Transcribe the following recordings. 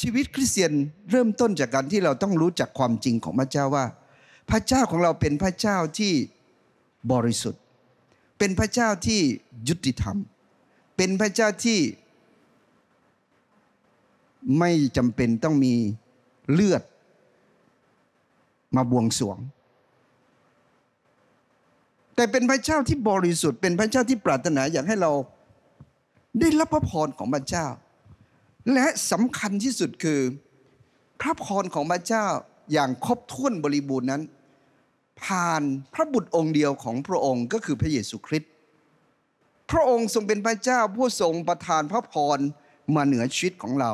ชีวิตคริสเตียนเริ่มต้นจากการที่เราต้องรู้จักความจริงของพระเจ้าว่า พระเจ้าของเราเป็นพระเจ้าที่บริสุทธิ์ เป็นพระเจ้าที่ยุติธรรม เป็นพระเจ้าที่ไม่จำเป็นต้องมีเลือดมาบวงสวง แต่เป็นพระเจ้าที่บริสุทธิ์เป็นพระเจ้าที่ปรารถนาอยากให้เราได้รับพระพรของพระเจ้าและสำคัญที่สุดคือ พระพรของพระเจ้าอย่างครบถ้วนบริบูรณ์นั้น ผ่านพระบุตรองค์เดียวของพระองค์ก็คือพระเยซูคริสต์พระองค์ทรงเป็นพระเจ้าผู้ทรงประทานพระพรมาเหนือชีวิตของเรา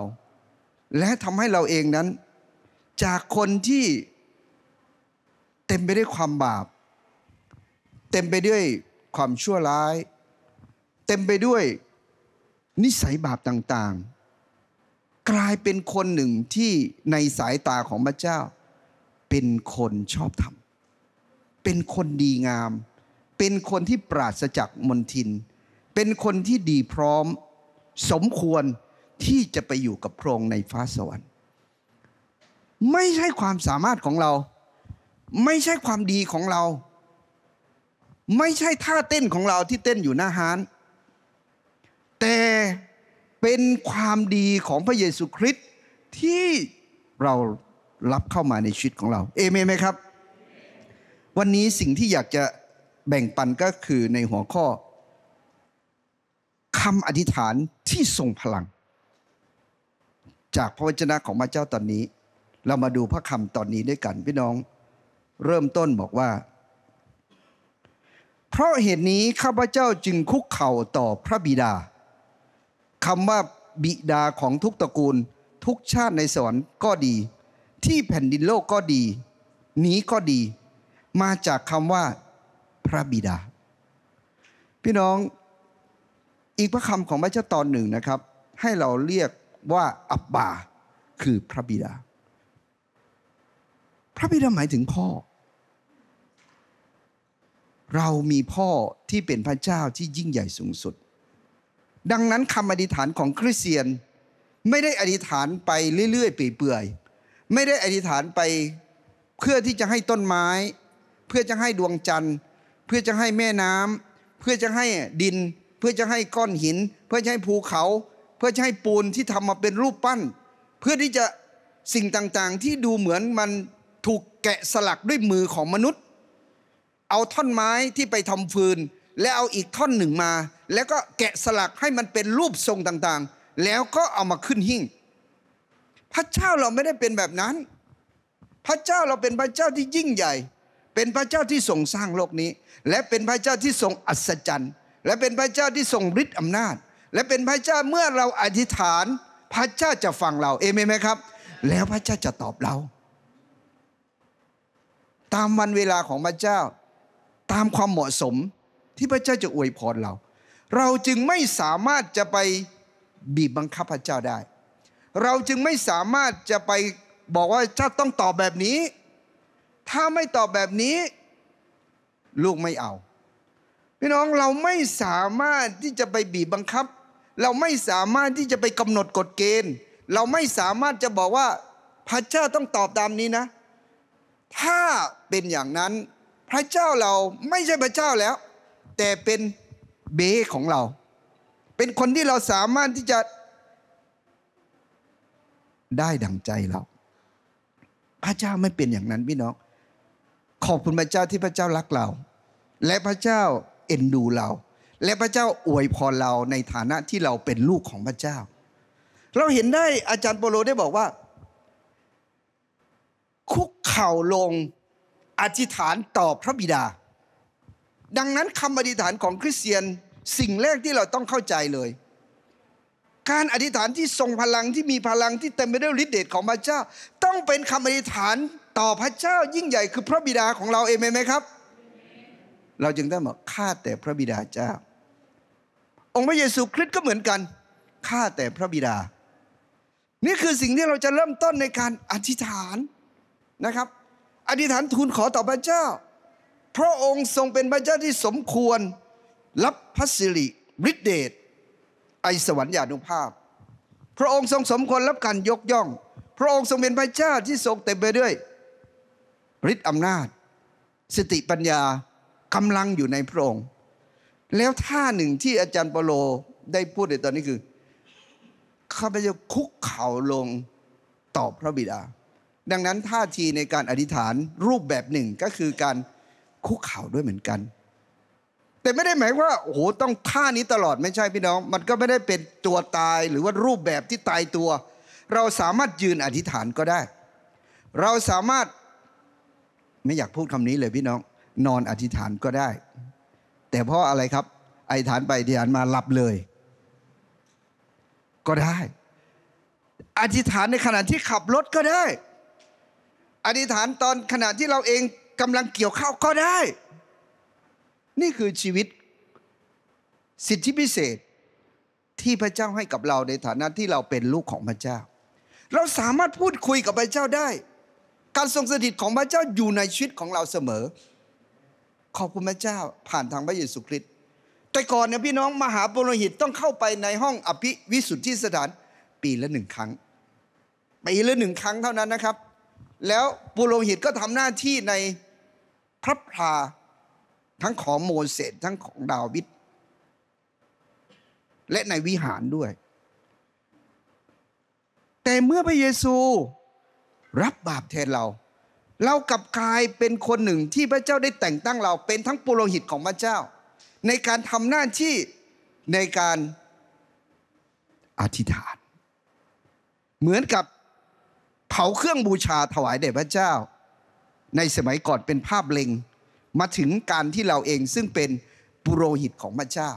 และทำให้เราเองนั้น จากคนที่เต็มไปด้วยความบาป เต็มไปด้วยความชั่วร้าย เต็มไปด้วยนิสัยบาปต่าง ๆกลายเป็นคนหนึ่งที่ในสายตาของพระเจ้า เป็นคนชอบธรรม เป็นคนดีงาม เป็นคนที่ปราศจากมนทิน เป็นคนที่ดีพร้อม สมควรที่จะไปอยู่กับพระองค์ในฟ้าสวรรค์ไม่ใช่ความสามารถของเรา ไม่ใช่ความดีของเรา ไม่ใช่ท่าเต้นของเราที่เต้นอยู่หน้าฮานแต่เป็นความดีของพระเยซูคริสต์ที่เรารับเข้ามาในชีวิตของเราเอเมนไหมครับ วันนี้สิ่งที่อยากจะแบ่งปันก็คือในหัวข้อคำอธิษฐานที่ทรงพลัง จากพระวจนะของพระเจ้าตอนนี้ เรามาดูพระคำตอนนี้ด้วยกัน พี่น้อง เริ่มต้นบอกว่า เพราะเหตุนี้ ข้าพเจ้าจึงคุกเข่าต่อพระบิดาคำว่าบิดาของทุกตระกูลทุกชาติในสวรรค์ก็ดีที่แผ่นดินโลกก็ดีนี้ก็ดี มาจากคำว่าพระบิดา พี่น้องอีกพระคำของพระเจ้าตอนหนึ่งนะครับ ให้เราเรียกว่าอับบาคือพระบิดา พระบิดาหมายถึงพ่อ เรามีพ่อที่เป็นพระเจ้าที่ยิ่งใหญ่สูงสุดดังนั้นคำอธิษฐานของคริสเตียน ไม่ได้อธิษฐานไปเรื่อยๆเปื่อยๆไม่ได้อธิษฐานไป เพื่อที่จะให้ต้นไม้ เพื่อจะให้ดวงจันทร์ เพื่อจะให้แม่น้ำเพื่อจะให้ดิน เพื่อจะให้ก้อนหิน เพื่อจะให้ภูเขา เพื่อจะให้ปูนที่ทำมาเป็นรูปปั้น เพื่อที่จะสิ่งต่างๆที่ดูเหมือนมันถูกแกะสลักด้วยมือของมนุษย์ เอาท่อนไม้ที่ไปทำฟืนแล้วเอาอีกท่อนหนึ่งมา แล้วก็แกะสลักให้มันเป็นรูปทรงต่างๆ แล้วก็เอามาขึ้นหิ้งพระเจ้าเราไม่ได้เป็นแบบนั้น พระเจ้าเราเป็นพระเจ้าที่ยิ่งใหญ่ เป็นพระเจ้าที่ทรงสร้างโลกนี้ และเป็นพระเจ้าที่ทรงอัศจรรย์ และเป็นพระเจ้าที่ทรงฤทธิ์อำนาจ และเป็นพระเจ้าเมื่อเราอธิษฐาน พระเจ้าจะฟังเรา เอเมนไหมครับ แล้วพระเจ้าจะตอบเรา ตามวันเวลาของพระเจ้าตามความเหมาะสมที่พระเจ้าจะอวยพรเรา เราจึงไม่สามารถจะไปบีบบังคับพระเจ้าได้ เราจึงไม่สามารถจะไปบอกว่าเจ้าต้องตอบแบบนี้ ถ้าไม่ตอบแบบนี้ ลูกไม่เอา พี่น้องเราไม่สามารถที่จะไปบีบบังคับ เราไม่สามารถที่จะไปกำหนดกฎเกณฑ์ เราไม่สามารถจะบอกว่าพระเจ้าต้องตอบตามนี้นะ ถ้าเป็นอย่างนั้นพระเจ้าเราไม่ใช่พระเจ้าแล้วแต่เป็นเบของเรา เป็นคนที่เราสามารถที่จะได้ดังใจเรา พระเจ้าไม่เป็นอย่างนั้นพี่น้องขอบคุณพระเจ้าที่พระเจ้ารักเราและพระเจ้าเอ็นดูเรา และพระเจ้าอวยพรเรา ในฐานะที่เราเป็นลูกของพระเจ้า เราเห็นได้อาจารย์โปโลได้บอกว่า คุกเข่าลงอธิษฐานต่อพระบิดาดังนั้นคำอธิษฐานของคริสเตียนสิ่งแรกที่เราต้องเข้าใจเลย การอธิษฐานที่ทรงพลังที่มีพลังที่เต็มไปด้วยฤทธิเดชของพระเจ้า ต้องเป็นคำอธิษฐาน ต่อพระเจ้ายิ่งใหญ่คือพระบิดาของเรา เองไหมครับ เราจึงได้บอกข้าแต่พระบิดาเจ้า องค์พระเยซูคริสต์ก็เหมือนกันข้าแต่พระบิดา นี่คือสิ่งที่เราจะเริ่มต้นในการอธิษฐานนะครับอธิษฐานทูลขอต่อพระเจ้าพระองค์ทรงเป็นพระเจ้าที่สมควรรับพระสิริฤทธิเดชไอสวรรค์ญาณุภาพ พระองค์ทรงสมควรรับการยกย่อง พระองค์ทรงเป็นพระเจ้าที่ทรงเต็มไปด้วยฤทธิอำนาจสติปัญญากำลังอยู่ในพระองค์แล้วท่าหนึ่งที่อาจารย์ปโลได้พูดในตอนนี้คือข้าพเจ้าคุกเข่าลงต่อพระบิดา ดังนั้นท่าทีในการอธิษฐานรูปแบบหนึ่งก็คือการคุกเข่าด้วยเหมือนกัน แต่ไม่ได้หมายว่าโอ้โหต้องท่านี้ตลอดไม่ใช่พี่น้อง มันก็ไม่ได้เป็นตัวตาย หรือว่ารูปแบบที่ตายตัว เราสามารถยืนอธิษฐานก็ได้ เราสามารถไม่อยากพูดคำนี้เลยพี่น้อง นอนอธิษฐานก็ได้ แต่เพราะอะไรครับอธิษฐานไปอธิษฐานมาหลับเลย ก็ได้อธิษฐานในขณะที่ขับรถก็ได้อธิษฐานตอนขณะที่เราเองกำลังเกี่ยวข้าวก็ได้ นี่คือชีวิตสิทธิพิเศษที่พระเจ้าให้กับเราในฐานะที่เราเป็นลูกของพระเจ้า เราสามารถพูดคุยกับพระเจ้าได้ การทรงสถิตของพระเจ้าอยู่ในชีวิตของเราเสมอ ขอบคุณพระเจ้าผ่านทางพระเยซูคริสต์ แต่ก่อนเนี่ยพี่น้องมหาปุโรหิตต้องเข้าไปในห้องอภิวิสุทธิสถานปีละหนึ่งครั้ง ปีละหนึ่งครั้งเท่านั้นนะครับ แล้วปุโรหิตก็ทำหน้าที่ในพระพาทั้งของโมเสสทั้งของดาวิด และในวิหารด้วย แต่เมื่อพระเยซูรับบาปแทนเรา เรากลับกลายเป็นคนหนึ่งที่พระเจ้าได้แต่งตั้งเรา เป็นทั้งปุโรหิตของพระเจ้า ในการทำหน้าที่ในการอธิษฐาน เหมือนกับเผาเครื่องบูชาถวายแด่พระเจ้าในสมัยก่อนเป็นภาพเล็งมาถึงการที่เราเองซึ่งเป็น ปุโรหิตของพระเจ้า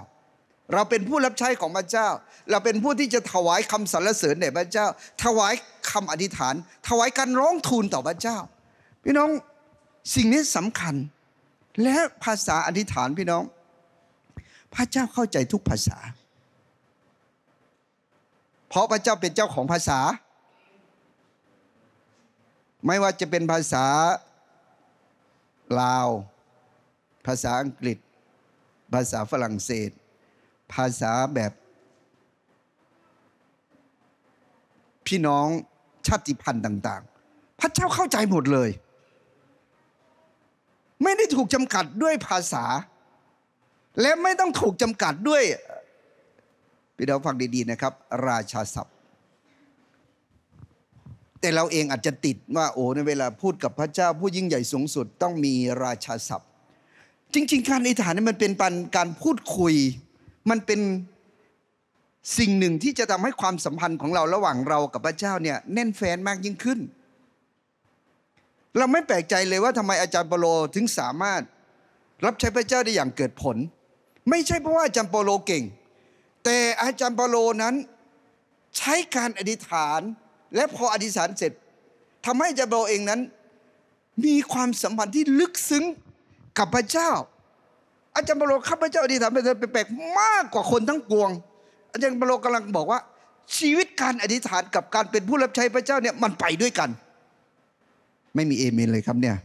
เราเป็นผู้รับใช้ของพระเจ้า เราเป็นผู้ที่จะถวายคำสรรเสริญแด่พระเจ้าถวายคำอธิษฐาน ถวายการร้องทูลต่อพระเจ้า พี่น้องสิ่งนี้สำคัญและภาษาอธิษฐานพี่น้อง พระเจ้าเข้าใจทุกภาษา เพราะพระเจ้าเป็นเจ้าของภาษา ไม่ว่าจะเป็นภาษาลาว ภาษาอังกฤษ ภาษาฝรั่งเศส ภาษาแบบ พี่น้องชาติพันธุ์ต่างๆ พระเจ้าเข้าใจหมดเลย ไม่ได้ถูกจำกัดด้วยภาษา และไม่ต้องถูกจำกัดด้วย พี่น้องฟังดีๆนะครับ ราชาศัพท์แต่เราเองอาจจะติดว่าโอ้ในเวลาพูดกับพระเจ้าผู้ยิ่งใหญ่สูงสุด ต้องมีราชาศัพท์ จริงๆการอธิษฐานนี่มันเป็นการพูดคุย มันเป็นสิ่งหนึ่งที่จะทำให้ความสัมพันธ์ของเราระหว่างเรากับพระเจ้าเนี่ยแน่นแฟ้นมากยิ่งขึ้น เราไม่แปลกใจเลยว่าทำไมอาจารย์เปโลถึงสามารถรับใช้พระเจ้าได้อย่างเกิดผล ไม่ใช่เพราะว่าอาจารย์เปโลเก่ง แต่อาจารย์เปโลนั้นใช้การอธิษฐานและพออธิษฐานเสร็จทำให้จาโบเองนั้น มีความสัมพันธ์ที่ลึกซึ้งกับพระเจ้า อาจารย์เปโลข้าพเจ้าอธิษฐานไปแปลกมากกว่าคนทั้งปวงอาจารย์เปโลกำลังบอกว่า ชีวิตการอธิษฐานกับการเป็นผู้รับใช้พระเจ้าเนี่ยมันไปด้วยกัน ไม่มีเอเมนเลยครับเนี่ย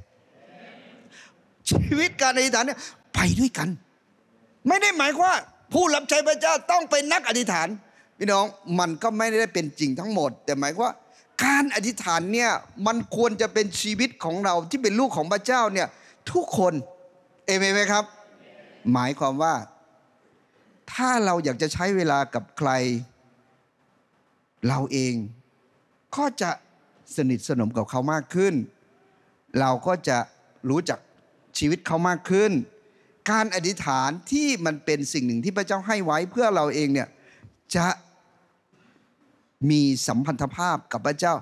ชีวิตการอธิษฐานเนี่ยไปด้วยกัน ไม่ได้หมายว่าผู้รับใช้พระเจ้าต้องเป็นนักอธิษฐานพี่น้องมันก็ไม่ได้เป็นจริงทั้งหมด แต่หมายว่าการอธิษฐานเนี่ยมันควรจะเป็นชีวิตของเราที่เป็นลูกของพระเจ้าเนี่ยทุกคนเอเมนไหมครับ หมายความว่าถ้าเราอยากจะใช้เวลากับใคร เราเอง ก็จะสนิทสนมกับเขามากขึ้น เราก็จะรู้จักชีวิตเขามากขึ้น การอธิษฐานที่มันเป็นสิ่งหนึ่งที่พระเจ้าให้ไว้เพื่อเราเองเนี่ยจะมีสัมพันธภาพกับพระเจ้า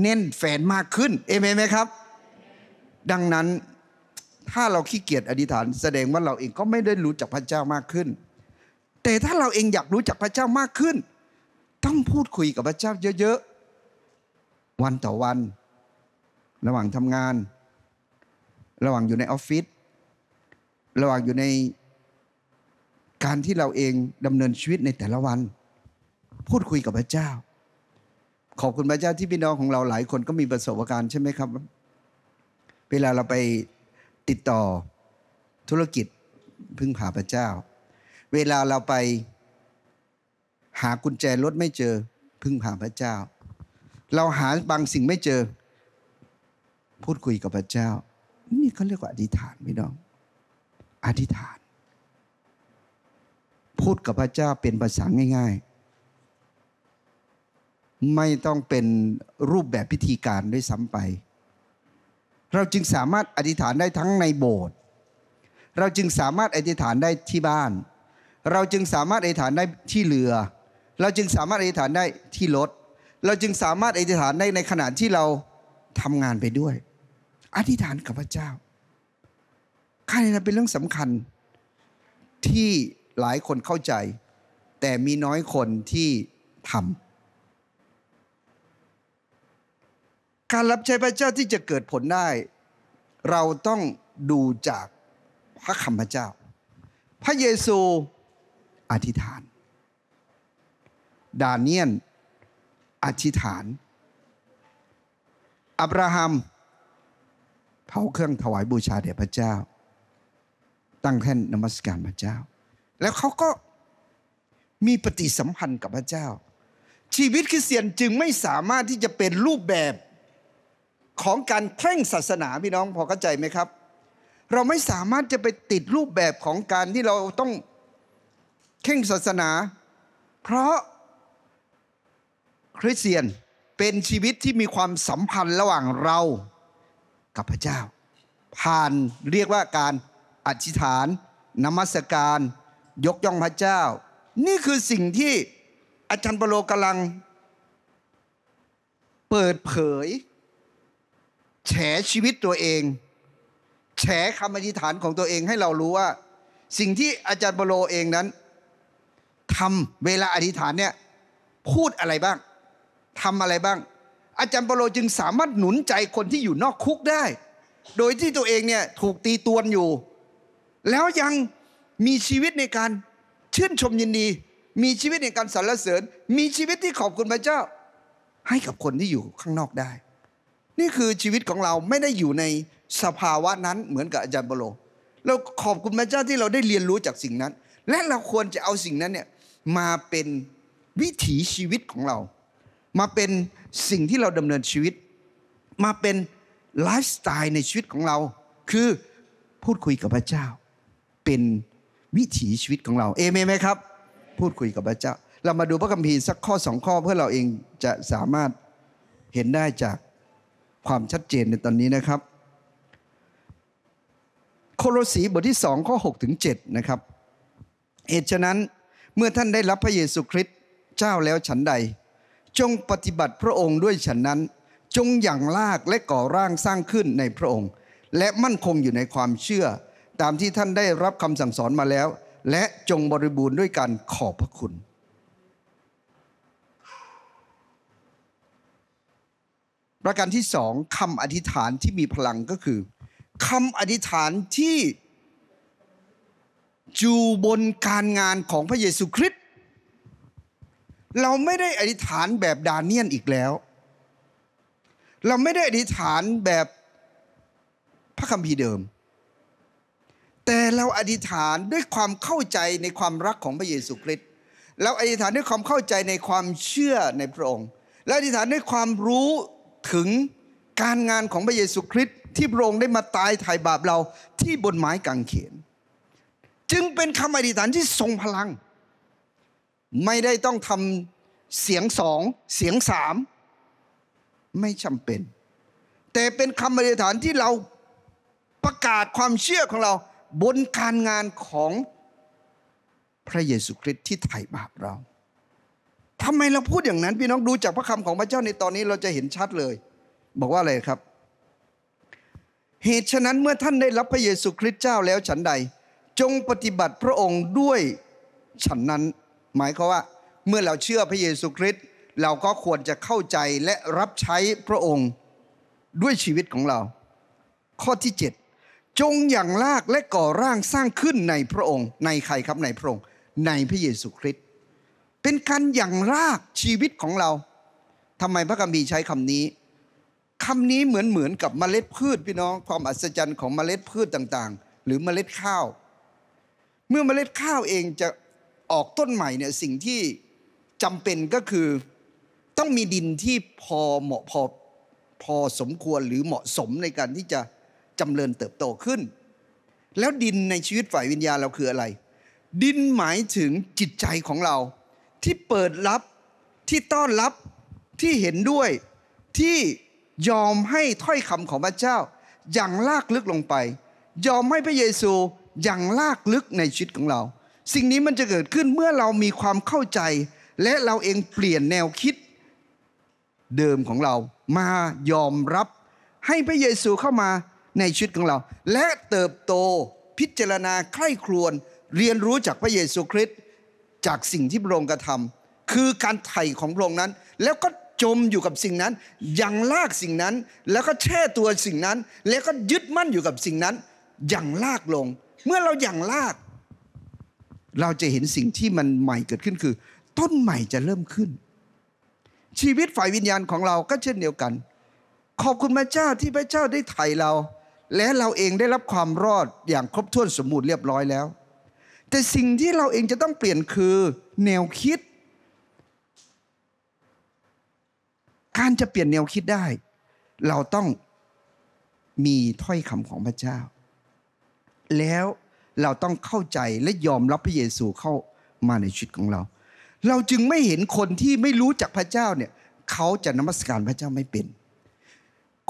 แน่นแฟนมากขึ้น เอเมนไหมครับ ดังนั้นถ้าเราขี้เกียจอธิษฐานแสดงว่าเราเองก็ไม่ได้รู้จักพระเจ้ามากขึ้น แต่ถ้าเราเองอยากรู้จักพระเจ้ามากขึ้นต้องพูดคุยกับพระเจ้า เยอะๆ วันต่อวัน ระหว่างทำงาน ระหว่างอยู่ในออฟฟิศระหว่างอยู่ในการที่เราเองดำเนินชีวิตในแต่ละวัน พูดคุยกับพระเจ้าขอบคุณพระเจ้าที่พี่น้องของเราหลายคนก็มีประสบการณ์ใช่ไหมครับ เวลาเราไปติดต่อธุรกิจพึ่งพาพระเจ้า เวลาเราไปหากุญแจรถไม่เจอ พึ่งพาพระเจ้า เราหาบางสิ่งไม่เจอ พูดคุยกับพระเจ้า นี่เขาเรียกว่าอธิษฐานพี่น้อง อธิษฐาน พูดกับพระเจ้าเป็นภาษาง่าย ๆไม่ต้องเป็นรูปแบบพิธีการด้วยซ้ำไป เราจึงสามารถอธิษฐานได้ทั้งในโบสถ์ เราจึงสามารถอธิษฐานได้ที่บ้าน เราจึงสามารถอธิษฐานได้ที่เรือ เราจึงสามารถอธิษฐานได้ที่รถ เราจึงสามารถอธิษฐานได้ในขณะที่เราทำงานไปด้วย อธิษฐานกับพระเจ้าข้ารนีิษนเป็นเรื่องสำคัญที่หลายคนเข้าใจ แต่มีน้อยคนที่ทำการรับใช้พระเจ้าที่จะเกิดผลได้ เราต้องดูจากพระคำพระเจ้า พระเยซู อธิษฐาน ดาเนียนอธิษฐานอับราฮัมเผาเครื่องถวายบูชาแด่พระเจ้า ตั้งแท่นนมัสการพระเจ้า แล้วเขาก็มีปฏิสัมพันธ์กับพระเจ้า ชีวิตคริสเตียนจึงไม่สามารถที่จะเป็นรูปแบบของการเคร่งศาสนาพี่น้อง พอเข้าใจไหมครับเราไม่สามารถจะไปติดรูปแบบของการที่เราต้องเคร่งศาสนา เพราะคริสเตียนเป็นชีวิตที่มีความสัมพันธ์ระหว่างเรากับพระเจ้า ผ่านเรียกว่าการอธิษฐาน นมัสการ ยกย่องพระเจ้า นี่คือสิ่งที่อาจารย์ปโลกำลัง เปิดเผยแฉชีวิตตัวเองแฉคำอธิษฐานของตัวเองให้เรารู้ว่า สิ่งที่อาจารย์บโลเองนั้นทำเวลาอธิษฐานเนี่ยพูดอะไรบ้างทำอะไรบ้าง อาจารย์บโลจึงสามารถหนุนใจคนที่อยู่นอกคุกได้ โดยที่ตัวเองเนี่ยถูกตีตวนอยู่ แล้วยังมีชีวิตในการชื่นชมยินดี มีชีวิตในการสรรเสริญ มีชีวิตที่ขอบคุณพระเจ้า ให้กับคนที่อยู่ข้างนอกได้นี่คือชีวิตของเราไม่ได้อยู่ในสภาวะนั้นเหมือนกับอาจารย์เปโลเราขอบคุณพระเจ้าที่เราได้เรียนรู้จากสิ่งนั้น และเราควรจะเอาสิ่งนั้นเนี่ยมาเป็นวิถีชีวิตของเรา มาเป็นสิ่งที่เราดำเนินชีวิต มาเป็นไลฟ์สไตล์ในชีวิตของเรา คือพูดคุยกับพระเจ้า เป็นวิถีชีวิตของเราเอเมนไหมครับ พูดคุยกับพระเจ้า เรามาดูพระคัมภีร์สักข้อสองข้อเพื่อเราเองจะสามารถเห็นได้จากความชัดเจนในตอนนี้นะครับ โคโลสีบทที่2ข้อ6ถึง7นะครับเหตุฉะนั้นเมื่อท่านได้รับพระเยซูคริสต์เจ้าแล้วฉันใด จงปฏิบัติพระองค์ด้วยฉันนั้น จงอย่างลากและก่อร่างสร้างขึ้นในพระองค์ และมั่นคงอยู่ในความเชื่อ ตามที่ท่านได้รับคำสั่งสอนมาแล้ว และจงบริบูรณ์ด้วยการขอบพระคุณประการที่สองคำอธิษฐานที่มีพลังก็คือคำอธิษฐานที่จูบนการงานของพระเยซูคริสต์เราไม่ได้อธิษฐานแบบดาเนียนอีกแล้ว เราไม่ได้อธิษฐานแบบพระคัมภีร์เดิม แต่เราอธิษฐานด้วยความเข้าใจในความรักของพระเยซูคริสต์เราอธิษฐานด้วยความเข้าใจในความเชื่อในพระองค์ และอธิษฐานด้วยความรู้ถึงการงานของพระเยซูคริสต์ที่พระองค์ได้มาตายไถ่บาปเราที่บนไม้กางเขนจึงเป็นคำอธิษฐานที่ทรงพลัง ไม่ได้ต้องทำเสียงสองเสียงสามไม่จำเป็น แต่เป็นคำอธิษฐานที่เราประกาศความเชื่อของเรา บนการงานของพระเยซูคริสต์ที่ไถ่บาปเราทำไมเราพูดอย่างนั้น พี่น้องดูจากพระคำของพระเจ้าในตอนนี้เราจะเห็นชัดเลย บอกว่าอะไรครับ เหตุฉะนั้นเมื่อท่านได้รับพระเยซูคริสต์เจ้าแล้ว ฉันใด จงปฏิบัติพระองค์ด้วยฉันนั้น หมายความว่าเมื่อเราเชื่อพระเยซูคริสต์เราก็ควรจะเข้าใจและรับใช้พระองค์ด้วยชีวิตของเรา ข้อที่ 7 จงอย่างลากและก่อร่างสร้างขึ้นในพระองค์ในใครครับในพระองค์ ในพระเยซูคริสต์เป็นการอย่างรากชีวิตของเรา ทำไมพระกัมพีใช้คำนี้ คำนี้เหมือนเหมือนกับเมล็ดพืชพี่น้องความอัศจรรย์ของเมล็ดพืชต่าง ๆ หรือเมล็ดข้าว เมื่อเมล็ดข้าวเองจะออกต้นใหม่เนี่ยสิ่งที่ จำเป็นก็คือต้องมีดินที่พอเหมาะพอพอสมควรหรือเหมาะสมในการที่จะจำเริญเติบโตขึ้น แล้วดินในชีวิตฝ่ายวิญญาณเราคืออะไร ดินหมายถึงจิตใจของเราที่เปิดรับที่ต้อนรับที่เห็นด้วย ที่ยอมให้ถ้อยคำของพระเจ้าอย่างลากลึกลงไป ยอมให้พระเยซูอย่างลากลึกในชีวิตของเรา สิ่งนี้มันจะเกิดขึ้นเมื่อเรามีความเข้าใจ และเราเองเปลี่ยนแนวคิด เดิมของเรามายอมรับให้พระเยซูเข้ามาในชีวิตของเรา และเติบโตพิจารณาใคร่ครวญเรียนรู้จากพระเยซูคริสต์จากสิ่งที่พระองค์กระทำคือการไถ่ของพระองค์นั้น แล้วก็จมอยู่กับสิ่งนั้นยังลากสิ่งนั้นแล้วก็แช่ตัวสิ่งนั้น แล้วก็ยึดมั่นอยู่กับสิ่งนั้น อย่างลากลง เมื่อเราอย่างลาก เราจะเห็นสิ่งที่มันใหม่เกิดขึ้นคือ ต้นใหม่จะเริ่มขึ้น ชีวิตฝ่ายวิญญาณของเราก็เช่นเดียวกัน ขอบคุณพระเจ้าที่พระเจ้าได้ไถ่เรา และเราเองได้รับความรอดอย่างครบถ้วนสมบูรณ์เรียบร้อยแล้วแต่สิ่งที่เราเองจะต้องเปลี่ยนคือแนวคิด การจะเปลี่ยนแนวคิดได้ เราต้องมีถ้อยคำของพระเจ้า แล้วเราต้องเข้าใจและยอมรับพระเยซูเข้ามาในชีวิตของเรา เราจึงไม่เห็นคนที่ไม่รู้จักพระเจ้าเนี่ยเขาจะนมัสการพระเจ้าไม่เป็น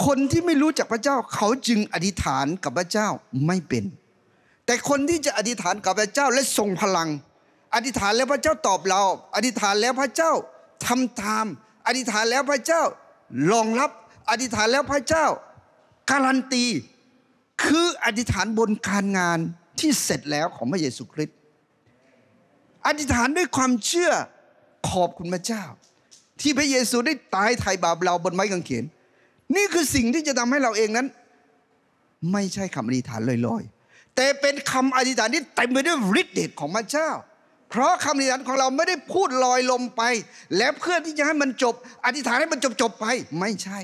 คนที่ไม่รู้จักพระเจ้าเขาจึงอธิษฐานกับพระเจ้าไม่เป็นแต่คนที่จะอธิษฐานกับพระเจ้าและส่งพลัง อธิษฐานแล้วพระเจ้าตอบเรา อธิษฐานแล้วพระเจ้าทำตามอธิษฐานแล้วพระเจ้ารองรับอธิษฐานแล้วพระเจ้าการันตี คืออธิษฐานบนการงานที่เสร็จแล้วของพระเยซูคริสต์อธิษฐานด้วยความเชื่อขอบคุณพระเจ้า ที่พระเยซูได้ตายไถ่บาปเราบนไม้กางเขน นี่คือสิ่งที่จะทำให้เราเองนั้น ไม่ใช่คำอธิษฐานลอยๆแต่เป็นคำอธิษฐานที่เต็มไปด้วยฤทธิ์เดชของพระเจ้า เพราะคำอธิษฐานของเราไม่ได้พูดลอยลมไป และเพื่อที่จะให้มันจบ อธิษฐานให้มันจบจบไปไม่ใช่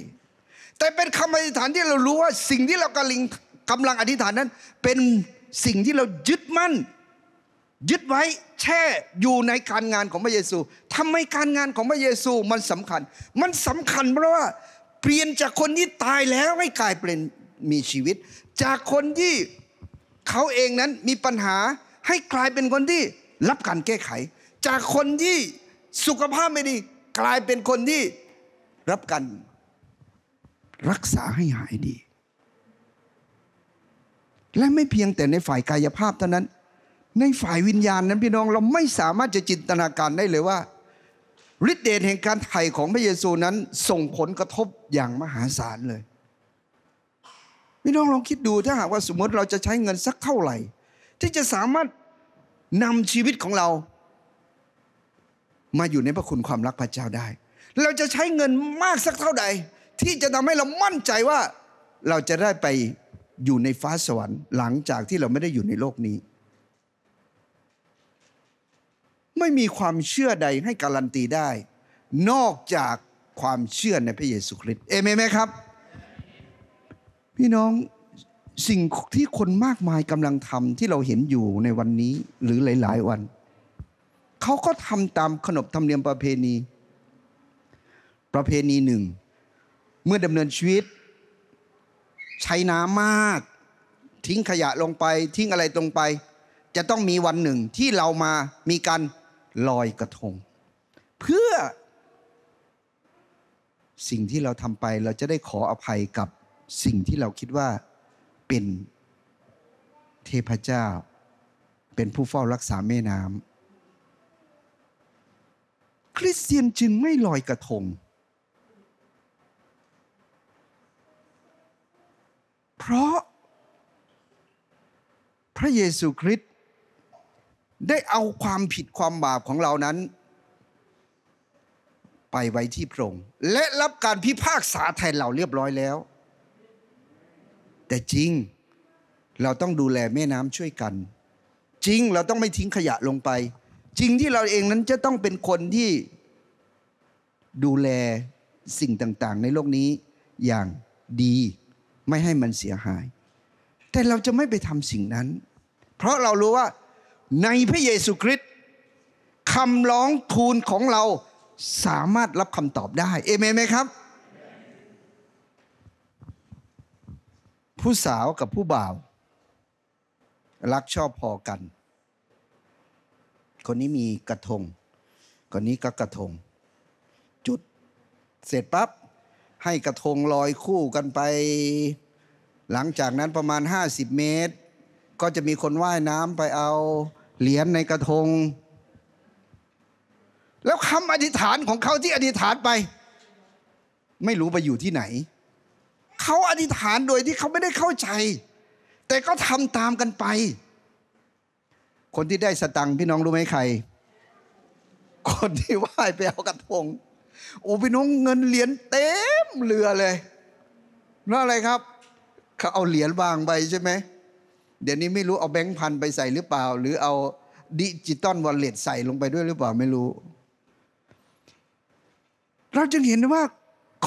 แต่เป็นคำอธิษฐานที่เรารู้ว่าสิ่งที่เรากำลังกำลังอธิษฐานนั้น เป็นสิ่งที่เรายึดมั่น ยึดไว้แช่อยู่ในการงานของพระเยซู ทำไมการงานของพระเยซูมันสำคัญ มันสำคัญเพราะว่าเปลี่ยนจากคนที่ตายแล้วให้กลายเป็นมีชีวิต จากคนที่เขาเองนั้นมีปัญหาให้กลายเป็นคนที่รับการแก้ไข จากคนที่สุขภาพไม่ดี กลายเป็นคนที่ รับการรักษาให้หายดี และไม่เพียงแต่ในฝ่ายกายภาพเท่านั้น ในฝ่ายวิญญาณนั้นพี่น้องเราไม่สามารถจะจินตนาการได้เลยว่าฤทธิเดชแห่งการไถ่ของพระเยซูนั้นส่งผลกระทบอย่างมหาศาลเลยพี่น้องลองคิดดูถ้าหากว่าสมมติเราจะใช้เงินสักเท่าไหร่ ที่จะสามารถนำชีวิตของเรา มาอยู่ในพระคุณความรักพระเจ้าได้ เราจะใช้เงินมากสักเท่าใด ที่จะทำให้เรามั่นใจว่าเราจะได้ไปอยู่ในฟ้าสวรรค์หลังจากที่เราไม่ได้อยู่ในโลกนี้ ไม่มีความเชื่อใดให้การันตีได้ นอกจากความเชื่อในพระเยซูคริสต์เอเมนไหมครับพี่น้องสิ่งที่คนมากมายกำลังทำที่เราเห็นอยู่ในวันนี้หรือหลาย ๆ วัน เขาก็ทำตามขนบธรรมเนียมประเพณี ประเพณีหนึ่งเมื่อดำเนินชีวิต ใช้น้ำมาก ทิ้งขยะลงไป ทิ้งอะไรลงไป จะต้องมีวันหนึ่งที่เรามามีการลอยกระทง เพื่อ สิ่งที่เราทำไปเราจะได้ขออภัยกับสิ่งที่เราคิดว่าเป็นเทพเจ้า เป็นผู้เฝ้ารักษาแม่น้ำคริสเตียนจึงไม่ลอยกระทงเพราะพระเยซูคริสต์ได้เอาความผิดความบาปของเรานั้น ไปไว้ที่พระองค์และรับการพิพากษาแทนเราเรียบร้อยแล้วแต่จริงเราต้องดูแลแม่น้ำช่วยกัน จริงเราต้องไม่ทิ้งขยะลงไป จริงที่เราเองนั้นจะต้องเป็นคนที่ดูแลสิ่งต่างๆ ในโลกนี้อย่างดีไม่ให้มันเสียหาย แต่เราจะไม่ไปทำสิ่งนั้น เพราะเรารู้ว่าในพระเยซูคริสต์คำร้องทูลของเราสามารถรับคำตอบได้เอเมนไหมครับผู้สาวกับผู้บ่าว รักชอบพอกัน คนนี้มีกระทง คนนี้ก็กระทง จุดเสร็จปั๊บให้กระทงลอยคู่กันไป หลังจากนั้นประมาณ 50 เมตร ก็จะมีคนว่ายน้ำไปเอาเหรียญในกระทง แล้วคำอธิษฐานของเขาที่อธิษฐานไป ไม่รู้ไปอยู่ที่ไหนเขาอธิษฐานโดยที่เขาไม่ได้เข้าใจ แต่ก็ทำตามกันไป คนที่ได้สตังค์พี่น้องรู้ไหมใคร คนที่ไหว้ไปเอา กระทงโอ้พี่น้องเงินเหรียญเต็มเรือเลยนั่นอะไรครับ เขาเอาเหรียญวางไปใช่ไหม เดี๋ยวนี้ไม่รู้เอาแบงค์พันไปใส่หรือเปล่า หรือเอาดิจิตอลวอลเล็ตใส่ลงไปด้วยหรือเปล่าไม่รู้เราจึงเห็นว่า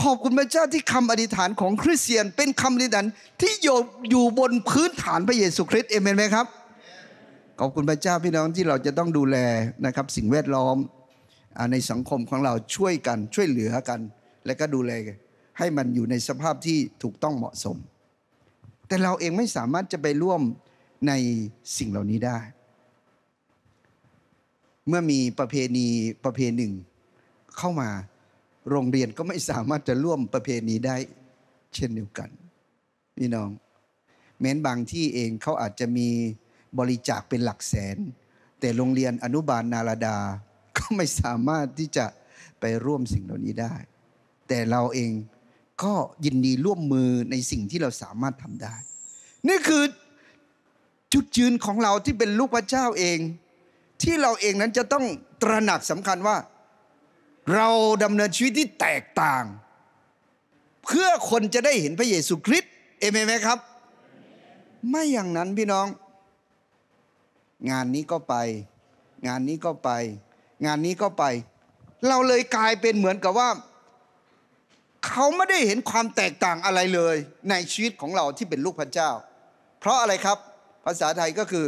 ขอบคุณพระเจ้าที่คำอธิษฐานของคริสเตียน เป็นคำอธิษฐานที่อยู่อยู่บนพื้นฐานพระเยซูคริสต์เอเมนไหมครับ ขอบคุณพระเจ้าพี่น้องที่เราจะต้องดูแลนะครับ สิ่งแวดล้อมในสังคมของเราช่วยกันช่วยเหลือกัน และก็ดูแล ให้มันอยู่ในสภาพที่ถูกต้องเหมาะสม แต่เราเองไม่สามารถจะไปร่วมในสิ่งเหล่านี้ได้ เมื่อมีประเพณีประเพณหนึ่งเข้ามาโรงเรียนก็ไม่สามารถจะร่วมประเพณีได้ เช่นเดียวกันพี่น้องเม้นบางที่เองเขาอาจจะมีบริจาคเป็นหลักแสน แต่โรงเรียนอนุบาลนาลาดาก็ไม่สามารถที่จะไปร่วมสิ่งเหล่านี้ได้ แต่เราเองก็ยินดีร่วมมือในสิ่งที่เราสามารถทำได้นี่คือจุดยืนของเราที่เป็นลูกพระเจ้าเอง ที่เราเองนั้นจะต้องตระหนักสำคัญว่าเราดำเนินชีวิตที่แตกต่าง เพื่อคนจะได้เห็นพระเยซูคริสต์เอเมนไหมครับ ไม่อย่างนั้นพี่น้อง งานนี้ก็ไป งานนี้ก็ไป งานนี้ก็ไป เราเลยกลายเป็นเหมือนกับว่า เขาไม่ได้เห็นความแตกต่างอะไรเลย ในชีวิตของเราที่เป็นลูกพระเจ้า เพราะอะไรครับ ภาษาไทยก็คือ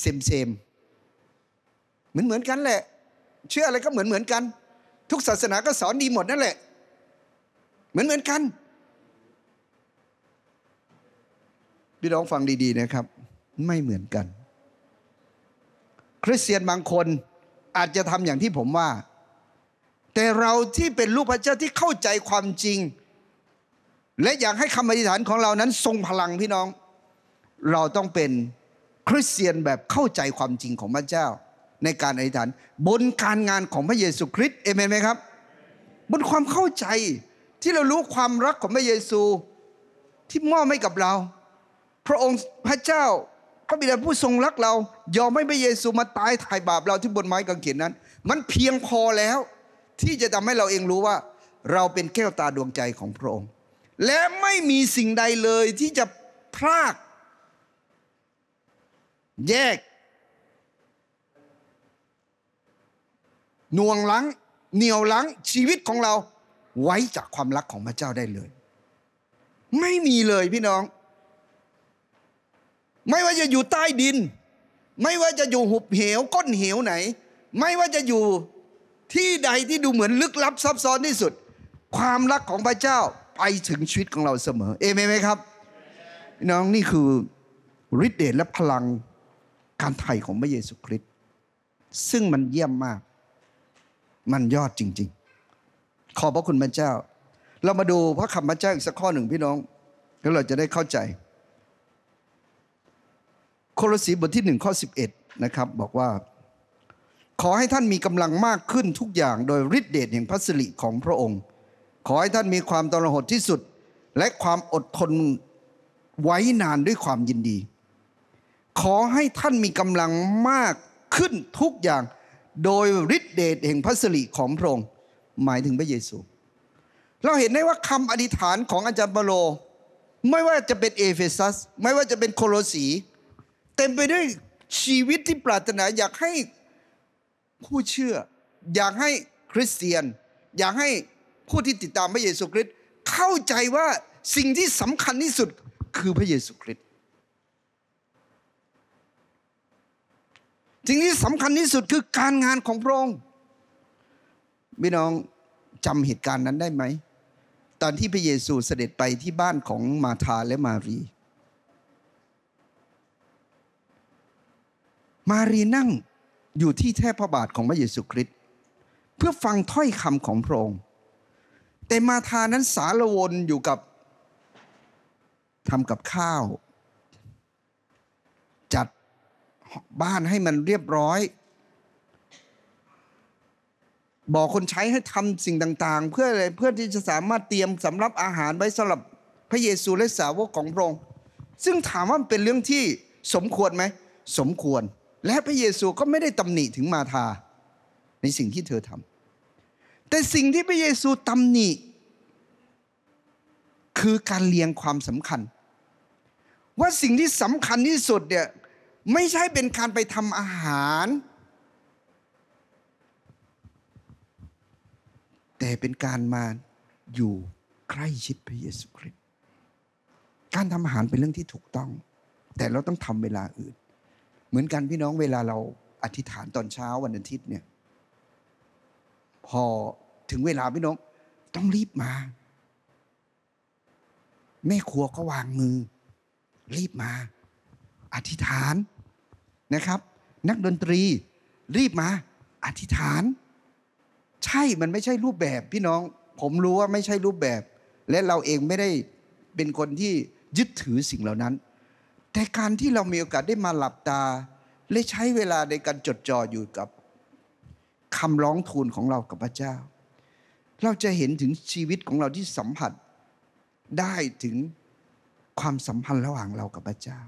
เซมเซมเหมือนเหมือนกันแหละ เชื่ออะไรก็เหมือนเหมือนกันทุกศาสนาก็สอนดีหมดนั่นแหละเหมือนเหมือนกันพี่น้องฟังดีๆนะครับ ไม่เหมือนกัน คริสเตียนบางคนอาจจะทำอย่างที่ผมว่า แต่เราที่เป็นลูกพระเจ้าที่เข้าใจความจริง และอยากให้คำอธิษฐานของเรานั้น ทรงพลังพี่น้อง เราต้องเป็นคริสเตียนแบบเข้าใจความจริงของพระเจ้าในการอธิษฐาน บนการงานของพระเยซูคริสต์เอเมนไหมครับ บนความเข้าใจที่เรารู้ความรักของพระเยซูที่มอบให้กับเรา พระองค์พระเจ้า พระบิดาผู้ทรงรักเรา ยอมให้พระเยซูมาตายถ่ายบาปเราที่บนไม้กางเขนนั้น มันเพียงพอแล้ว ที่จะทำให้เราเองรู้ว่า เราเป็นแก้วตาดวงใจของพระองค์ และไม่มีสิ่งใดเลยที่จะ พรากแยกน่วงลังเหนี่ยวลังชีวิตของเรา ไว้จากความรักของพระเจ้าได้เลย ไม่มีเลยพี่น้อง ไม่ว่าจะอยู่ใต้ดิน ไม่ว่าจะอยู่หุบเหวก้นเหวไหน ไม่ว่าจะอยู่ที่ใดที่ดูเหมือนลึกลับซับซ้อนที่สุด ความรักของพระเจ้าไปถึงชีวิตของเราเสมอเอเมไหมครับ พี่น้องนี่คือฤทธิ์เดชและพลังการไถ่ของพระเยซูคริสต์ซึ่งมันเยี่ยมมากมันยอดจริงๆ ขอบพระคุณพระเจ้า เรามาดูพระคำพระเจ้าอีกสักข้อหนึ่งพี่น้อง แล้วเราจะได้เข้าใจ โคลสีบทที่หนึ่งข้อ 11 นะครับบอกว่า ขอให้ท่านมีกำลังมากขึ้นทุกอย่าง โดยฤทธิเดชแห่งพระสิริของพระองค์ ขอให้ท่านมีความตระหดที่สุดและความอดทนไว้นานด้วยความยินดี ขอให้ท่านมีกำลังมากขึ้นทุกอย่างโดยฤทธิเดชแห่งพระสิริของพระองค์หมายถึงพระเยซู เราเห็นได้ว่าคำอธิษฐานของอาจารย์เปโลไม่ว่าจะเป็นเอเฟซัส ไม่ว่าจะเป็นโคโลสี เต็มไปด้วยชีวิตที่ปรารถนาอยากให้ผู้เชื่อ อยากให้คริสเตียน อยากให้ผู้ที่ติดตามพระเยซูคริสต์เข้าใจว่าสิ่งที่สำคัญที่สุดคือพระเยซูคริสต์สิ่งที่สำคัญที่สุดคือการงานของพระองค์พี่น้องจำเหตุการณ์นั้นได้ไหม ตอนที่พระเยซูเสด็จไปที่บ้านของมาธาและมารี มารีนั่งอยู่ที่แท่พระบาทของพระเยซูคริสต์เพื่อฟังถ้อยคำของพระองค์ แต่มาธานั้นสารวนอยู่กับทำกับข้าว จัดบ้านให้มันเรียบร้อย บอกคนใช้ให้ทำสิ่งต่างๆ เพื่ออะไรเพื่อที่จะสามารถเตรียมสำรับอาหารไว้สำหรับพระเยซูและสาวกของพระองค์ซึ่งถามว่าเป็นเรื่องที่สมควรไหม สมควร และพระเยซูก็ไม่ได้ตำหนิถึงมาธาในสิ่งที่เธอทำแต่สิ่งที่พระเยซูตำหนิ คือการเรียงความสำคัญ ว่าสิ่งที่สำคัญที่สุดเนี่ยไม่ใช่เป็นการไปทำอาหาร แต่เป็นการมาอยู่ใกล้ชิดพระเยซูคริสต์การทำอาหารเป็นเรื่องที่ถูกต้อง แต่เราต้องทำเวลาอื่น เหมือนกันพี่น้องเวลาเราอธิษฐานตอนเช้าวันอาทิตย์เนี่ย พอถึงเวลาพี่น้องต้องรีบมา แม่ครัวก็วางมือ รีบมา อธิษฐานนะครับนักดนตรีรีบมาอธิษฐาน ใช่มันไม่ใช่รูปแบบพี่น้องผมรู้ว่าไม่ใช่รูปแบบ และเราเองไม่ได้เป็นคนที่ยึดถือสิ่งเหล่านั้น แต่การที่เรามีโอกาสได้มาหลับตา และใช้เวลาในการจดจ่ออยู่กับคำร้องทูลของเรากับพระเจ้า เราจะเห็นถึงชีวิตของเราที่สัมผัส ได้ถึงความสัมพันธ์ระหว่างเรากับพระเจ้า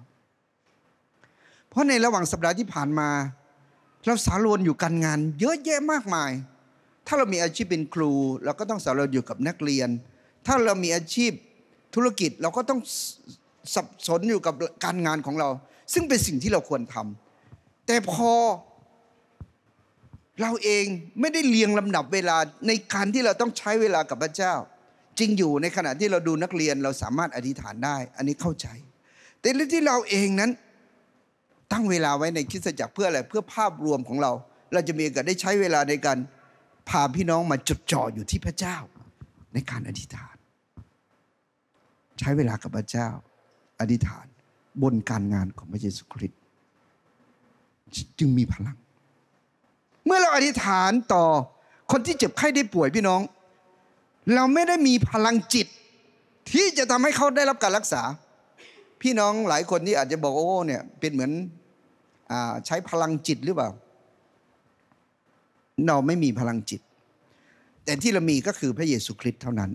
เพราะในระหว่างสัปดาห์ที่ผ่านมา เราสารวนอยู่การงาน เยอะแยะมากมาย ถ้าเรามีอาชีพเป็นครู เราก็ต้องสารวนอยู่กับนักเรียน ถ้าเรามีอาชีพธุรกิจเราก็ต้องสับสนอยู่กับการงานของเรา ซึ่งเป็นสิ่งที่เราควรทำแต่พอ เราเองไม่ได้เรียงลำดับเวลาในการที่เราต้องใช้เวลากับพระเจ้า จริงอยู่ในขณะที่เราดูนักเรียน เราสามารถอธิษฐานได้ อันนี้เข้าใจ แต่ที่เราเองนั้นตั้งเวลาไว้ในคิดจักรเพื่ออะไรเพื่อภาพรวมของเราเราจะมีโอกาสได้ใช้เวลาในการพาพี่น้องมาจดจ่ออยู่ที่พระเจ้า ในการอธิษฐาน ใช้เวลากับพระเจ้าอธิษฐาน บนการงานของพระเยซูคริสต์จึงมีพลัง เมื่อเราอธิษฐานต่อคนที่เจ็บไข้ได้ป่วยพี่น้อง เราไม่ได้มีพลังจิต ที่จะทำให้เขาได้รับการรักษา พี่น้องหลายคนที่อาจจะบอกโอ้เนี่ยเป็นเหมือนใช้พลังจิตหรือเปล่าเราไม่มีพลังจิต แต่ที่เรามีก็คือพระเยซูคริสต์เท่านั้น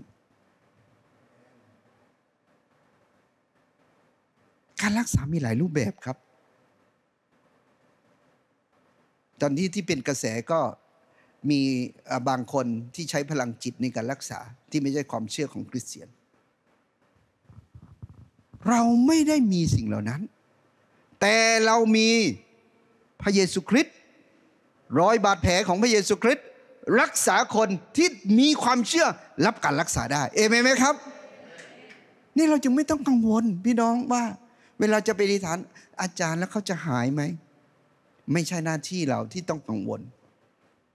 การรักษามีหลายรูปแบบครับ ตอนนี้ที่เป็นกระแสก็มีบางคนที่ใช้พลังจิตในการรักษาที่ไม่ใช่ความเชื่อของคริสเตียน เราไม่ได้มีสิ่งเหล่านั้น แต่เรามีพระเยซูคริสต์รอยบาดแผลของพระเยซูคริสต์รักษาคนที่มีความเชื่อรับการรักษาได้ เอเมนไหมครับ นี่เราจึงไม่ต้องกังวล พี่น้องว่าเวลาจะไปอธิษฐาน อาจารย์แล้วเขาจะหายไหมไม่ใช่หน้าที่เราที่ต้องกังวล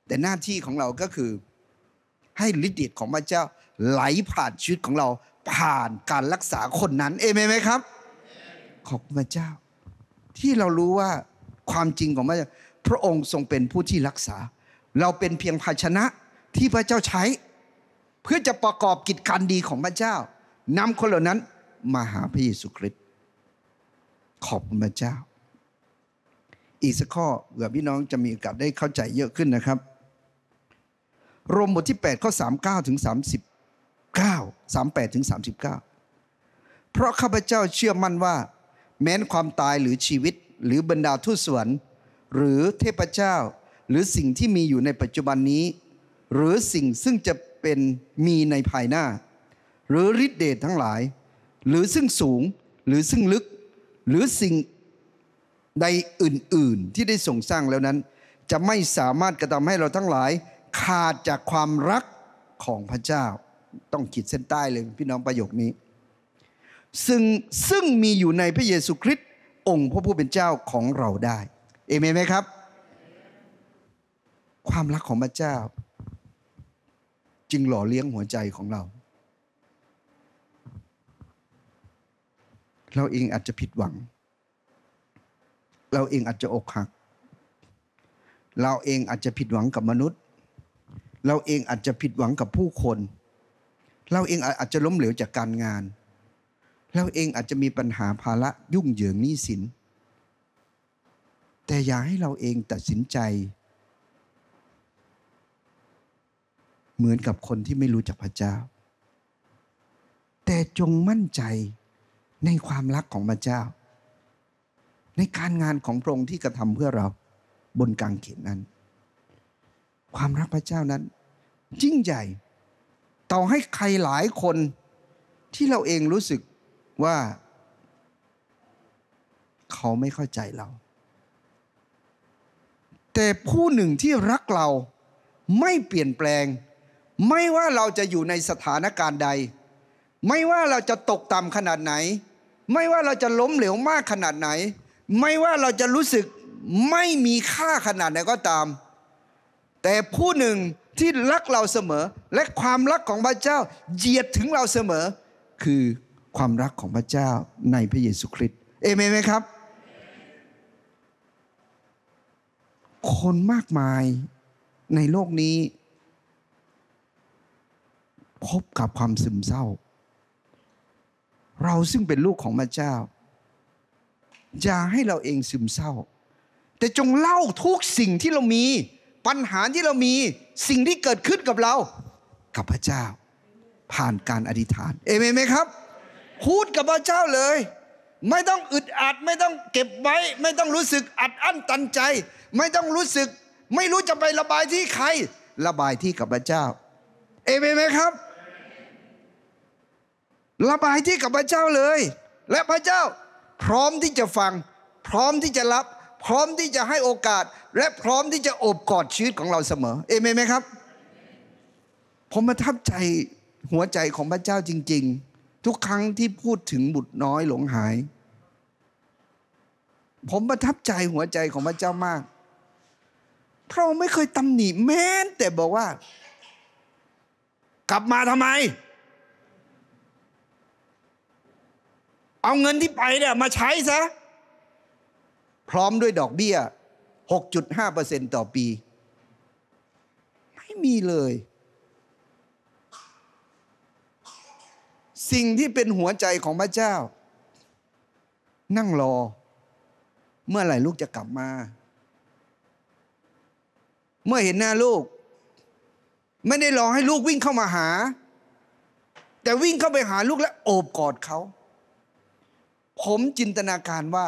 แต่หน้าที่ของเราก็คือ ให้ฤทธิ์เดชของพระเจ้าไหลผ่านชีวิตของเราผ่านการรักษาคนนั้น เอเมนไหมครับขอบพระเจ้าที่เรารู้ว่าความจริงของพระเจ้าพระองค์ทรงเป็นผู้ที่รักษา เราเป็นเพียงภาชนะที่พระเจ้าใช้ เพื่อจะประกอบกิจการดีของพระเจ้านำคนเหล่านั้นมาหาพระเยซูคริสต์ขอบคุณพระเจ้า อีกสักข้อเผื่อพี่น้องจะมีโอกาสได้เข้าใจเยอะขึ้นนะครับรมบทที่8ข้อ39ถึง39 38ถึง39 เพราะข้าพเจ้าเชื่อมั่นว่าแม้นความตายหรือชีวิตหรือบรรดาทูตสวรรค์หรือเทพเจ้า หรือสิ่งที่มีอยู่ในปัจจุบันนี้ หรือสิ่งซึ่งจะเป็นมีในภายหน้า หรือฤทธิเดชทั้งหลาย หรือซึ่งสูงหรือซึ่งลึกหรือสิ่งใดอื่น ๆ ที่ได้ส่งสร้างแล้วนั้นจะไม่สามารถกระทำให้เราทั้งหลายขาดจากความรักของพระเจ้า ต้องขีดเส้นใต้เลยพี่น้องประโยคนี้ซึ่งซึ่งมีอยู่ในพระเยซูคริสตองค์พระผู้เป็นเจ้าของเราได้ เอเมนไหมครับ ความรักของพระเจ้า จึงหล่อเลี้ยงหัวใจของเรา เราเองอาจจะผิดหวัง เราเองอาจจะอกหัก เราเองอาจจะผิดหวังกับมนุษย์ เราเองอาจจะผิดหวังกับผู้คน เราเองอาจจะล้มเหลวจากการงานเราเองอาจจะมีปัญหาภาระยุ่งเหยิงหนี้สิน แต่อย่าให้เราเองตัดสินใจ เหมือนกับคนที่ไม่รู้จักพระเจ้า แต่จงมั่นใจในความรักของพระเจ้า ในการงานของพระองค์ที่กระทำเพื่อเราบนกางเขนนั้น ความรักพระเจ้านั้นยิ่งใหญ่ต่อให้ใครหลายคนที่เราเองรู้สึกว่า เขาไม่เข้าใจเรา แต่ผู้หนึ่งที่รักเราไม่เปลี่ยนแปลง ไม่ว่าเราจะอยู่ในสถานการณ์ใด ไม่ว่าเราจะตกต่ำขนาดไหน ไม่ว่าเราจะล้มเหลวมากขนาดไหน ไม่ว่าเราจะรู้สึกไม่มีค่าขนาดไหนก็ตาม แต่ผู้หนึ่งที่รักเราเสมอ และความรักของพระเจ้าเหยียดถึงเราเสมอ คือความรักของพระเจ้าในพระเยซูคริสต์ เอเมนไหมครับ คนมากมายในโลกนี้ พบกับความซึมเศร้า เราซึ่งเป็นลูกของพระเจ้า อย่าให้เราเองซึมเศร้า แต่จงเล่าทุกสิ่งที่เรามี ปัญหาที่เรามีสิ่งที่เกิดขึ้นกับเรา กับพระเจ้า ผ่านการอธิษฐาน เอเมนไหมครับพูดกับพระเจ้าเลย ไม่ต้องอึดอัดไม่ต้องเก็บไว้ ไม่ต้องรู้สึกอัดอั้นตันใจ ไม่ต้องรู้สึก ไม่รู้จะไประบายที่ใคร ระบายที่กับพระเจ้าเอเมนไหมครับระบายที่กับพระเจ้าเลย และพระเจ้าพร้อมที่จะฟัง พร้อมที่จะรับ พร้อมที่จะให้โอกาสและพร้อมที่จะโอบกอดชีวิตของเราเสมอ เอเมนไหมครับผมประทับใจหัวใจของพระเจ้าจริง ๆทุกครั้งที่พูดถึงบุตรน้อยหลงหาย ผมประทับใจหัวใจของพระเจ้ามากพระองค์ไม่เคยตำหนิแม้แต่บอกว่า กลับมาทำไม เอาเงินที่ไปเนี่ยมาใช้ซะ พร้อมด้วยดอกเบี้ย 6.5%ต่อปี ไม่มีเลยสิ่งที่เป็นหัวใจของพระเจ้า นั่งรอ เมื่อไหร่ลูกจะกลับมา เมื่อเห็นหน้าลูก ไม่ได้รอให้ลูกวิ่งเข้ามาหา แต่วิ่งเข้าไปหาลูกและโอบกอดเขา ผมจินตนาการว่า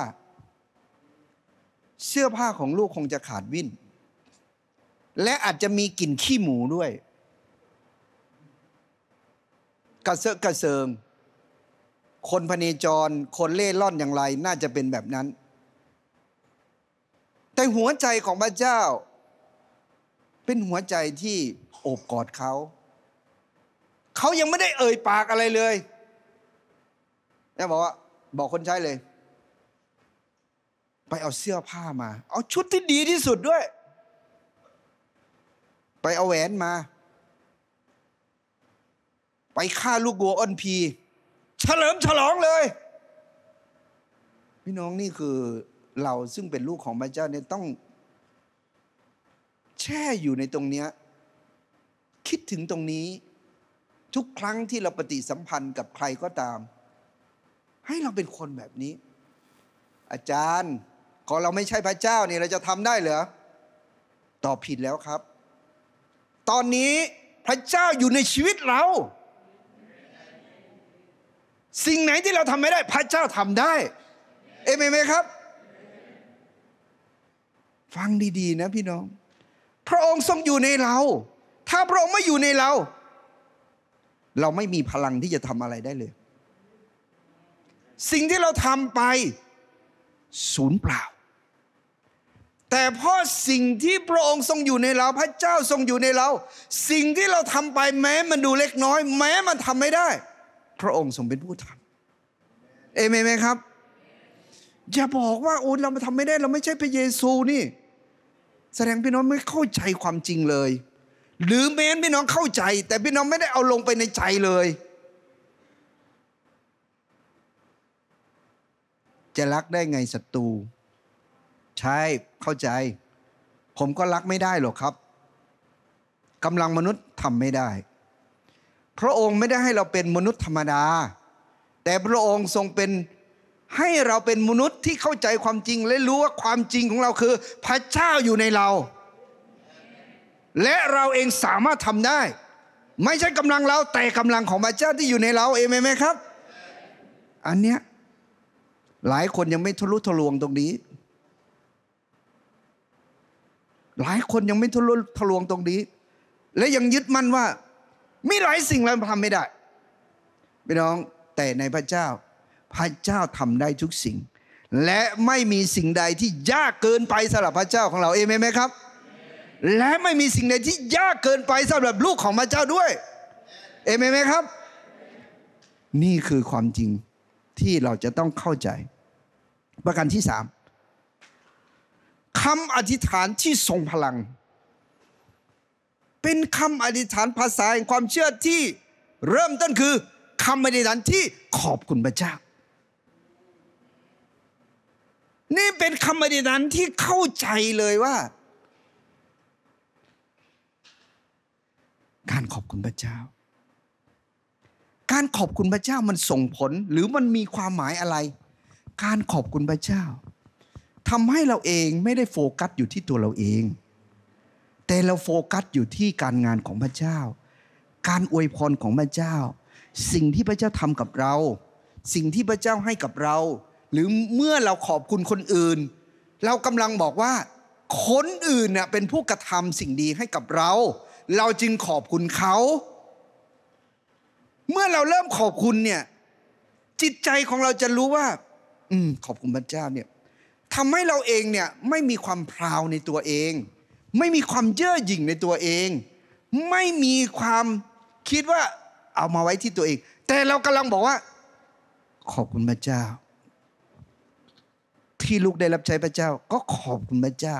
เสื้อผ้าของลูกคงจะขาดวิ่น และอาจจะมีกลิ่นขี้หมูด้วยกระเซาะกระเซิงคนพเนจร คนเล่ร่อนอย่างไร น่าจะเป็นแบบนั้น แต่หัวใจของพระเจ้า เป็นหัวใจที่โอบกอดเขา เขายังไม่ได้เอ่ยปากอะไรเลยแี่บอกว่า บอกคนใช้เลย ไปเอาเสื้อผ้ามา เอาชุดที่ดีที่สุดด้วย ไปเอาแหวนมาไปฆ่าลูกวัวอ้นพีเฉลิมฉลองเลย พี่น้องนี่คือเราซึ่งเป็นลูกของพระเจ้าเนี่ยต้อง แช่อยู่ในตรงเนี้ยคิดถึงตรงนี้ ทุกครั้งที่เราปฏิสัมพันธ์กับใครก็ตาม ให้เราเป็นคนแบบนี้ อาจารย์ขอเราไม่ใช่พระเจ้าเนี่ยเราจะทำได้เหรอตอบผิดแล้วครับ ตอนนี้พระเจ้าอยู่ในชีวิตเราสิ่งไหนที่เราทำไม่ได้ พระเจ้าทำได้ เอเมนไหมครับ ฟังดีๆนะพี่น้อง พระองค์ทรงอยู่ในเรา ถ้าพระองค์ไม่อยู่ในเรา เราไม่มีพลังที่จะทำอะไรได้เลย สิ่งที่เราทำไป ศูนย์เปล่า แต่เพราะสิ่งที่พระองค์ทรงอยู่ในเรา พระเจ้าทรงอยู่ในเรา สิ่งที่เราทำไปแม้มันดูเล็กน้อย แม้มันทำไม่ได้พระองค์ทรงเป็นผู้ทำเอเมนไหมครับ อย่าบอกว่าโอ้เรามาทำไม่ได้ เราไม่ใช่พระเยซูนี่ แสดงพี่น้องไม่เข้าใจความจริงเลย หรือแม้นพี่น้องเข้าใจ แต่พี่น้องไม่ได้เอาลงไปในใจเลย จะรักได้ไงศัตรู ใช่ เข้าใจ ผมก็รักไม่ได้หรอกครับ กำลังมนุษย์ทำไม่ได้พระองค์ไม่ได้ให้เราเป็นมนุษย์ธรรมดาแต่พระองค์ทรงเป็นให้เราเป็นมนุษย์ที่เข้าใจความจริงและรู้ว่าความจริงของเราคือ พระเจ้าอยู่ในเรา และเราเองสามารถทำได้ ไม่ใช่กำลังเราแต่กำลังของพระเจ้าที่อยู่ในเราเองไหมครับ อันเนี้ยหลายคนยังไม่ทะลุทะลวงตรงนี้ หลายคนยังไม่ทะลุทะลวงตรงนี้ และยังยึดมั่นว่ามีหลายสิ่งเราทำไม่ได้พี่น้องแต่ในพระเจ้าพระเจ้าทำได้ทุกสิ่ง และไม่มีสิ่งใดที่ยากเกินไปสำหรับพระเจ้าของเราเองไหมครับ และไม่มีสิ่งใดที่ยากเกินไปสำหรับลูกของพระเจ้าด้วยเอเมนไหมครับ นี่คือความจริงที่เราจะต้องเข้าใจ ประการที่สามคำอธิษฐานที่ทรงพลังเป็นคำอธิษฐานภาษาแห่งความเชื่อที่เริ่มต้นคือคำอธิษฐาน ที่ขอบคุณพระเจ้า นี่เป็นคำอธิษฐานที่เข้าใจเลยว่า การขอบคุณพระเจ้า การขอบคุณพระเจ้ามันส่งผลหรือมันมีความหมายอะไร การขอบคุณพระเจ้าทำให้เราเองไม่ได้โฟกัสอยู่ที่ตัวเราเองแต่เราโฟกัสอยู่ที่การงานของพระเจ้า การอวยพรของพระเจ้า สิ่งที่พระเจ้าทำกับเรา สิ่งที่พระเจ้าให้กับเรา หรือเมื่อเราขอบคุณคนอื่น เรากำลังบอกว่า คนอื่นเน่ยเป็นผู้กระทำสิ่งดีให้กับเรา เราจึงขอบคุณเขา เมื่อเราเริ่มขอบคุณเนี่ย จิตใจของเราจะรู้ว่า อืมขอบคุณพระเจ้าเนี่ยทำให้เราเองเนี่ยไม่มีความพราวในตัวเองไม่มีความเย่อหยิ่งในตัวเอง ไม่มีความคิดว่าเอามาไว้ที่ตัวเอง แต่เรากำลังบอกว่า ขอบคุณพระเจ้า ที่ลูกได้รับใช้พระเจ้า ก็ขอบคุณพระเจ้า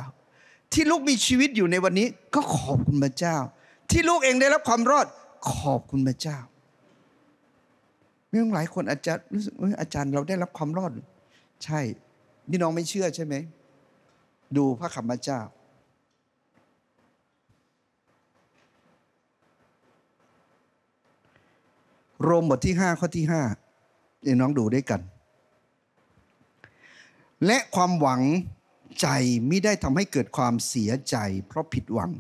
ที่ลูกมีชีวิตอยู่ในวันนี้ ก็ขอบคุณพระเจ้า ที่ลูกเองได้รับความรอด ขอบคุณพระเจ้าม่งหลายคนอาจารย์รู้สึกอาจารย์เราได้รับความรอด ใช่ นี่น้องไม่เชื่อใช่ไหมดูพระคำพระเจ้าโรมบทที่5ข้อที่5เดี๋ยวน้องดูด้วยกัน และความหวังใจไม่ได้ทำให้เกิดความเสียใจ เพราะผิดหวัง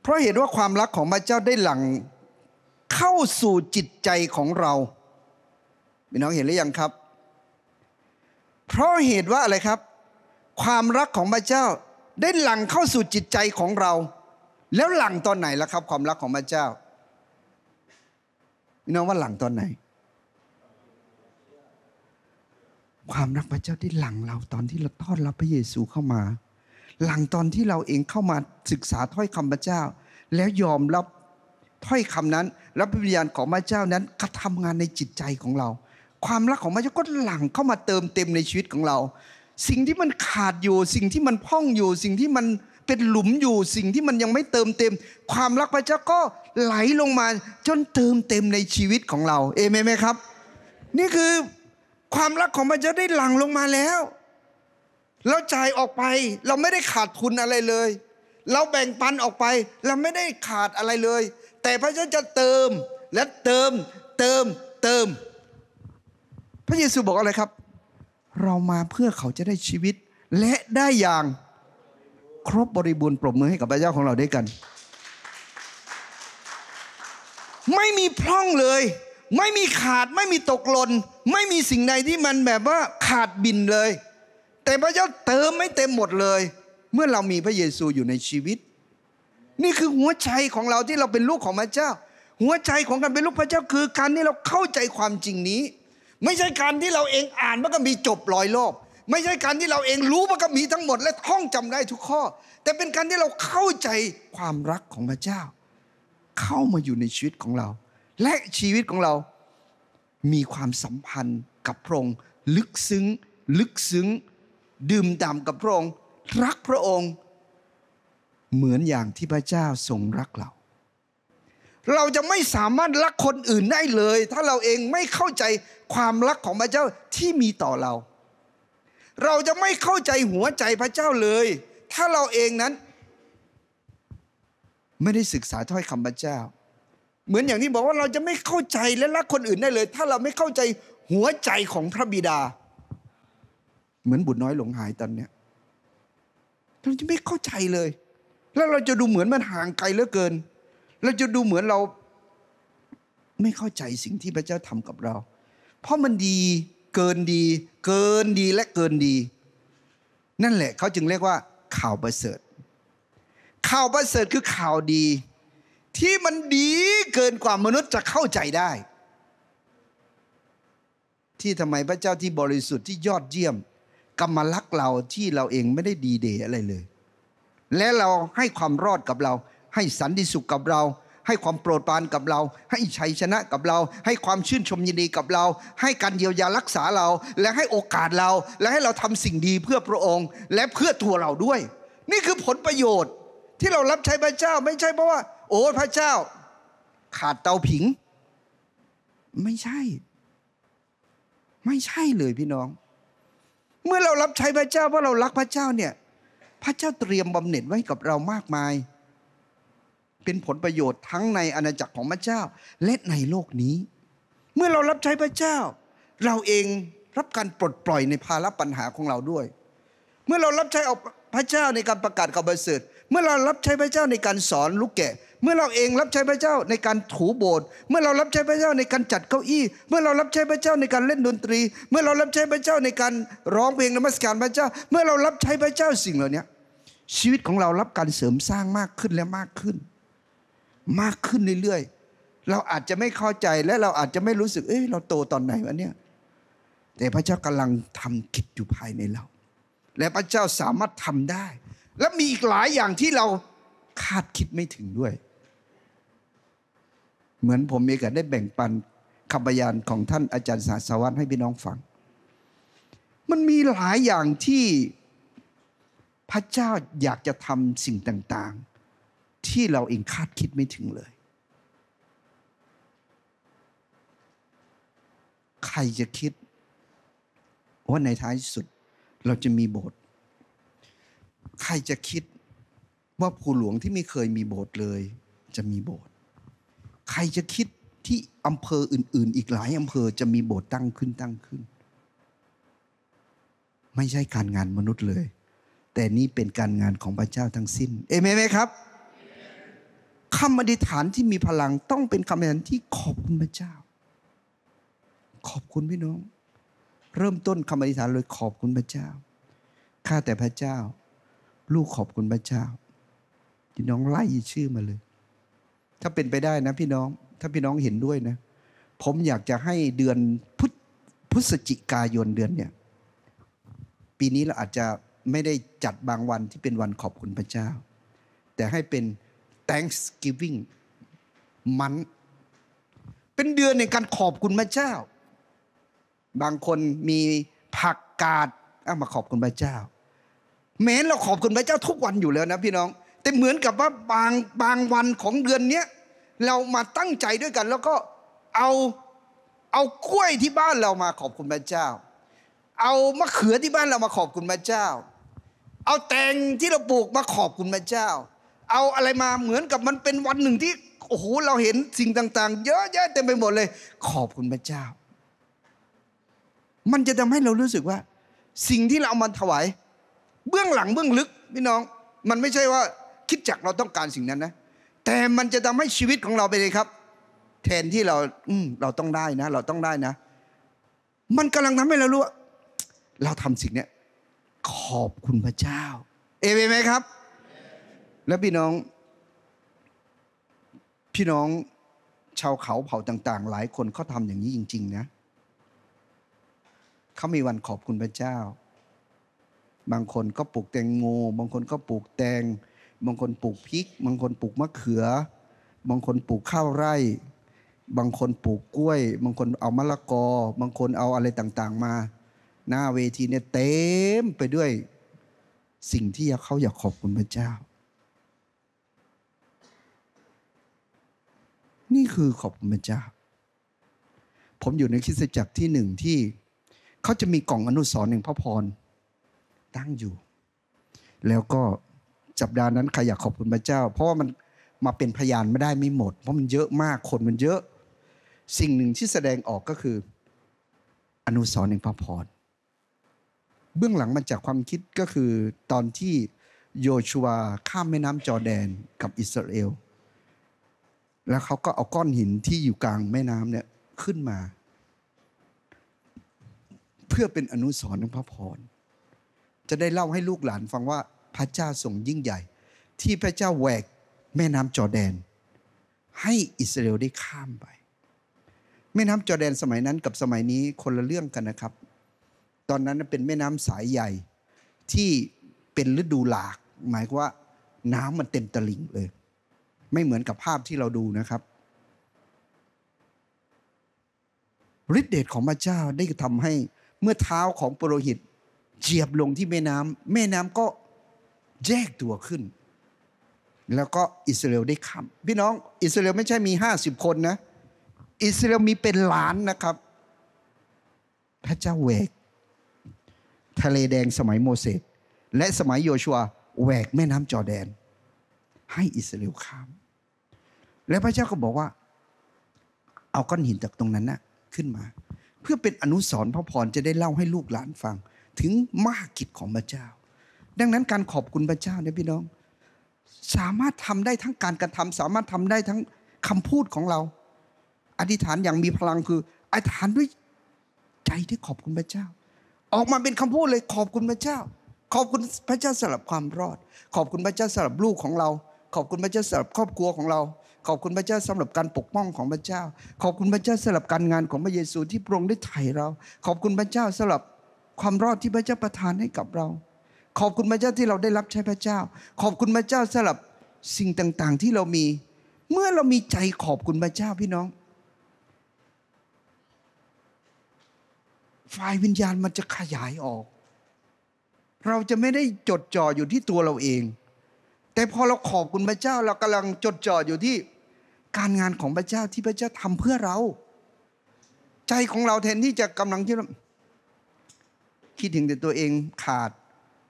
เพราะเห็นว่าความรักของพระเจ้าได้หลั่งเข้าสู่จิตใจของเราพี่น้องเห็นหรือยังครับ เพราะเหตุว่าอะไรครับ ความรักของพระเจ้า ได้หลั่งเข้าสู่จิตใจของเรา แล้วหลั่งตอนไหนล่ะครับความรักของพระเจ้าพี่น้องว่าหลังตอนไหน ความรักพระเจ้าที่หลังเราตอนที่เราต้อนรับพระเยซูเข้ามา หลังตอนที่เราเองเข้ามาศึกษาถ้อยคำพระเจ้า แล้วยอมรับถ้อยคำนั้น รับวิญญาณของพระเจ้านั้นกระทำงานในจิตใจของเรา ความรักของพระเจ้าก็หลังเข้ามาเติมเต็มในชีวิตของเรา สิ่งที่มันขาดอยู่สิ่งที่มันพ่องอยู่สิ่งที่มันเป็นหลุมอยู่สิ่งที่มันยังไม่เติมเต็ม ความรักพระเจ้าก็ไหลลงมา จนเติมเต็มในชีวิตของเราเอเมนไหมครับ นี่คือความรักของพระเจ้าได้หลั่งลงมาแล้วเราจ่ายออกไปเราไม่ได้ขาดทุนอะไรเลย เราแบ่งปันออกไปเราไม่ได้ขาดอะไรเลย แต่พระเจ้าจะเติมและเติมเติมเติม พระเยซูบอกอะไรครับ เรามาเพื่อเขาจะได้ชีวิตและได้อย่างครบบริบูรณ์ปรบมือให้กับพระเจ้าของเราด้วยกัน ไม่มีพร่องเลย ไม่มีขาดไม่มีตกหล่นไม่มีสิ่งใดที่มันแบบว่าขาดบินเลย แต่พระเจ้าเติมไม่เต็มหมดเลย เมื่อเรามีพระเยซูอยู่ในชีวิต นี่คือหัวใจของเราที่เราเป็นลูกของพระเจ้า หัวใจของการเป็นลูกพระเจ้าคือการที่เราเข้าใจความจริงนี้ ไม่ใช่การที่เราเองอ่านมันก็มีจบลอยโลกไม่ใช่การที่เราเองรู้ว่าก็มีทั้งหมด และท่องจำได้ทุกข้อ แต่เป็นการที่เราเข้าใจความรักของพระเจ้า เข้ามาอยู่ในชีวิตของเรา และชีวิตของเรา มีความสัมพันธ์กับพระองค์ ลึกซึ้งลึกซึ้งดื่มด่ำกับพระองค์ รักพระองค์ เหมือนอย่างที่พระเจ้าทรงรักเรา เราจะไม่สามารถรักคนอื่นได้เลย ถ้าเราเองไม่เข้าใจความรักของพระเจ้าที่มีต่อเราเราจะไม่เข้าใจหัวใจพระเจ้าเลย ถ้าเราเองนั้น ไม่ได้ศึกษาถ้อยคำพระเจ้า เหมือนอย่างที่บอกว่าเราจะไม่เข้าใจและรักคนอื่นได้เลย ถ้าเราไม่เข้าใจหัวใจของพระบิดา เหมือนบุตรน้อยหลงหายตอนเนี้ยเราจะไม่เข้าใจเลย แล้วเราจะดูเหมือนมันห่างไกลเหลือเกินเราจะดูเหมือนเราไม่เข้าใจสิ่งที่พระเจ้าทำกับเรา เพราะมันดีเกินดีเกินดีและเกินดี นั่นแหละเขาจึงเรียกว่าข่าวประเสริฐข่าวประเสริฐคือข่าวดีที่มันดีเกินกว่ามนุษย์จะเข้าใจได้ ที่ทำไมพระเจ้าที่บริสุทธิ์ที่ยอดเยี่ยมกำมาลักเราที่เราเองไม่ได้ดีเดอะไรเลย และเราให้ความรอดกับเรา ให้สันติสุขกับเราให้ความโปรดปรานกับเรา ให้ชัยชนะกับเรา ให้ความชื่นชมยินดีกับเรา ให้การเยียวยารักษาเรา และให้โอกาสเรา และให้เราทำสิ่งดีเพื่อพระองค์ และเพื่อตัวเราด้วย นี่คือผลประโยชน์ที่เรารับใช้พระเจ้า ไม่ใช่เพราะว่า โอ้พระเจ้า ขาดเตาผิง ไม่ใช่ ไม่ใช่เลยพี่น้อง เมื่อเรารับใช้พระเจ้าเพราะเรารักพระเจ้าเนี่ยพระเจ้าเตรียมบำเหน็จไว้กับเรามากมายเป็นผลประโยชน์ทั้งในอาณาจักรของพระเจ้าและในโลกนี้ เมื่อเรารับใช้พระเจ้า เราเองรับการปลดปล่อยในภาระปัญหาของเราด้วย เมื่อเรารับใช้เอาพระเจ้าในการประกาศข่าวประเสริฐเมื่อเรารับใช้พระเจ้าในการสอนลูกแก่ เมื่อเราเองรับใช้พระเจ้าในการถูโบสถ์เมื่อเรารับใช้พระเจ้าในการจัดเก้าอี้ เมื่อเรารับใช้พระเจ้าในการเล่นดนตรี เมื่อเรารับใช้พระเจ้าในการร้องเพลงนมัสการพระเจ้า เมื่อเรารับใช้พระเจ้าสิ่งเหล่านี้ชีวิตของเรารับการเสริมสร้างมากขึ้นและมากขึ้นมากขึ้นเรื่อยๆ เราอาจจะไม่เข้าใจและเราอาจจะไม่รู้สึกเอ้ยเราโตตอนไหนวะเนี่ยแต่พระเจ้ากำลังทำกิจอยู่ภายในเรา และพระเจ้าสามารถทำได้ และมีอีกหลายอย่างที่เราคาดคิดไม่ถึงด้วย เหมือนผมมีอกันได้แบ่งปันคำพยานของท่านอาจารย์สาสวัสดิ์ให้พี่น้องฟัง มันมีหลายอย่างที่ พระเจ้าอยากจะทำสิ่งต่าง ๆที่เราเองคาดคิดไม่ถึงเลย ใครจะคิด ว่าในท้ายสุดเราจะมีโบสถ์ ใครจะคิดว่าภูหลวงที่ไม่เคยมีโบสถ์เลย จะมีโบสถ์ ใครจะคิดที่อำเภออื่น ๆ อีกหลายอำเภอจะมีโบสถ์ตั้งขึ้นตั้งขึ้น ไม่ใช่การงานมนุษย์เลย แต่นี่เป็นการงานของพระเจ้าทั้งสิ้น เอเมนไหมครับคำอธิษฐานที่มีพลังต้องเป็นคำอธิษฐานที่ขอบคุณพระเจ้า ขอบคุณพี่น้อง เริ่มต้นคำอธิษฐานเลยขอบคุณพระเจ้าข้าแต่พระเจ้า ลูกขอบคุณพระเจ้า พี่น้องไล่ชื่อมาเลย ถ้าเป็นไปได้นะพี่น้อง ถ้าพี่น้องเห็นด้วยนะ ผมอยากจะให้เดือนพุพฤศจิกายนเดือนเนี่ยปีนี้เราอาจจะไม่ได้จัดบางวันที่เป็นวันขอบคุณพระเจ้า แต่ให้เป็น Thanksgiving มันเป็นเดือนในการขอบคุณพระเจ้า บางคนมีผักกาดเอามาขอบคุณพระเจ้า แม้เราขอบคุณพระเจ้าทุกวันอยู่แล้วนะพี่น้อง แต่เหมือนกับว่าบางบางวันของเดือนเนี้ยเรามาตั้งใจด้วยกัน แล้วก็เอาเอากล้วยที่บ้านเรามาขอบคุณพระเจ้า เอามะเขือที่บ้านเรามาขอบคุณพระเจ้า เอาแตงที่เราปลูกมาขอบคุณพระเจ้าเอาอะไรมาเหมือนกับมันเป็นวันหนึ่งที่ โอ้โหเราเห็นสิ่งต่างๆเยอะแยะเต็มไปหมดเลย ขอบคุณพระเจ้า มันจะทำให้เรารู้สึกว่า สิ่งที่เราเอามาถวาย เบื้องหลังเบื้องลึกพี่น้อง มันไม่ใช่ว่า คิดจักเราต้องการสิ่งนั้นนะ แต่มันจะทำให้ชีวิตของเราไปเลยครับ แทนที่เราอืเราต้องได้นะ เราต้องได้นะ มันกำลังทำให้เรารู้ว่า เราทำสิ่งเนี้ยขอบคุณพระเจ้าเอเมนไหมครับและพี่น้อง พี่น้องชาวเขาเผ่าต่าง ๆ หลายคนเขาทำอย่างนี้จริง ๆ นะ เขามีวันขอบคุณพระเจ้า บางคนก็ปลูกแตงโมบางคนก็ปลูกแตง บางคนปลูกพริก บางคนปลูกมะเขือ บางคนปลูกข้าวไร่ บางคนปลูกกล้วย บางคนเอามะละกอ บางคนเอาอะไรต่าง ๆมา หน้าเวทีเนี่ยเต็มไปด้วย สิ่งที่เขาอยากขอบคุณพระเจ้านี่คือขอบคุณพระเจ้า ผมอยู่ในคิสจักรที่หนึ่งที่เขาจะมีกล่องอนุสรณ์แห่งพระพรตั้งอยู่ แล้วก็จับดานั้นใครอยากขอบคุณพระเจ้า เพราะว่ามันมาเป็นพยานไม่ได้ไม่หมด เพราะมันเยอะมากคนมันเยอะ สิ่งหนึ่งที่แสดงออกก็คืออนุสรณ์แห่งพระพรเบื้องหลังมันจากความคิดก็คือตอนที่โยชัวข้ามแม่น้ำจอแดนกับอิสราเอลแล้วเขาก็เอาก้อนหินที่อยู่กลางแม่น้ำเนี่ยขึ้นมา เพื่อเป็นอนุสรณ์ของพระพร จะได้เล่าให้ลูกหลานฟังว่าพระเจ้าทรงยิ่งใหญ่ ที่พระเจ้าแหวกแม่น้ำจอแดน ให้อิสราเอลได้ข้ามไป แม่น้ำจอแดนสมัยนั้นกับสมัยนี้คนละเรื่องกันนะครับ ตอนนั้นเป็นแม่น้ำสายใหญ่ ที่เป็นฤดูหลาก หมายว่าน้ำมันเต็มตลิ่งเลยไม่เหมือนกับภาพที่เราดูนะครับฤทธิเดชของพระเจ้าได้ทำให้เมื่อเท้าของปโรหิตเจียบลงที่แม่น้ำ แม่น้ำก็แยกตัวขึ้น แล้วก็อิสราเอลได้ข้ามพี่น้อง อิสราเอลไม่ใช่มีห้าสิบคนนะอิสราเอลมีเป็นล้านนะครับ พระเจ้าแหวก ทะเลแดงสมัยโมเสสและสมัยโยชัวแหวกแม่น้ำจอแดน ให้อิสราเอลข้ามแล้วพระเจ้าก็บอกว่า เอาก้อนหินจากตรงนั้นนะ่ะขึ้นมา เพื่อเป็นอนุสรพระพรจะได้เล่าให้ลูกหลานฟัง ถึงมหากิจของพระเจ้า ดังนั้นการขอบคุณพระเจ้าเนี่ยพี่น้อง สามารถทำได้ทั้งการกระทำ สามารถทำได้ทั้งคำพูดของเรา อธิษฐานอย่างมีพลังคืออธิษฐานด้วย ใจที่ขอบคุณพระเจ้า ออกมาเป็นคำพูดเลยขอบคุณพระเจ้า ขอบคุณพระเจ้าสำหรับความรอด ขอบคุณพระเจ้าสำหรับลูกของเรา ขอบคุณพระเจ้าสำหรับครอบครัวของเราขอบคุณพระเจ้าสำหรับการปกป้องของพระเจ้า ขอบคุณพระเจ้าสำหรับการงานของพระเยซูที่พระองค์ได้ไถ่เรา ขอบคุณพระเจ้าสำหรับความรอดที่พระเจ้าประทานให้กับเรา ขอบคุณพระเจ้าที่เราได้รับใช้พระเจ้า ขอบคุณพระเจ้าสำหรับสิ่งต่าง ๆ ที่เรามี เมื่อเรามีใจขอบคุณพระเจ้าพี่น้องฝ่ายวิญญาณมันจะขยายออก เราจะไม่ได้จดจ่ออยู่ที่ตัวเราเอง แต่พอเราขอบคุณพระเจ้า เรากำลังจดจ่ออยู่ที่การงานของพระเจ้าที่พระเจ้าทำเพื่อเรา ใจของเราแทนที่จะกำลังที่คิดถึงแต่ตัวเองขาด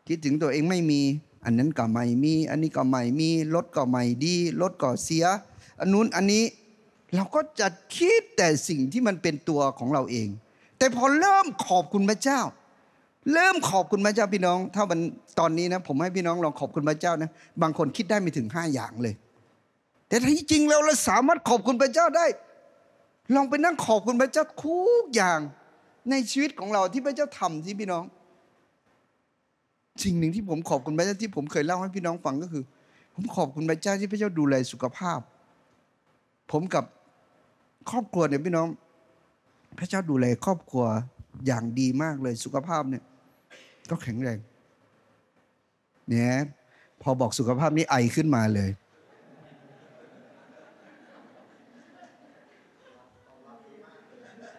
คิดถึงตัวเองไม่มี อันนั้นก็ไม่มี อันนี้ก็ไม่มี รถก็ไม่ดี รถก็เสีย อันนู้นอันนี้เราก็จะคิดแต่สิ่งที่มันเป็นตัวของเราเอง แต่พอเริ่มขอบคุณพระเจ้า เริ่มขอบคุณพระเจ้าพี่น้องถ้ามันตอนนี้นะ ผมให้พี่น้องลองขอบคุณพระเจ้านะ บางคนคิดได้ไม่ถึงห้าอย่างเลยแต่ที่จริงแล้วเราสามารถขอบคุณพระเจ้าได้ ลองไปนั่งขอบคุณพระเจ้าทุกอย่างในชีวิตของเราที่พระเจ้าทำที่พี่น้องสิ่งหนึ่งที่ผมขอบคุณพระเจ้า ที่ผมเคยเล่าให้พี่น้องฟังก็คือ ผมขอบคุณพระเจ้าที่พระเจ้าดูแลสุขภาพ ผมกับครอบครัวเนี่ยพี่น้อง พระเจ้าดูแลครอบครัวอย่างดีมากเลยสุขภาพเนี่ย ก็แข็งแรง เนี่ย พอบอกสุขภาพนี่ไอขึ้นมาเลย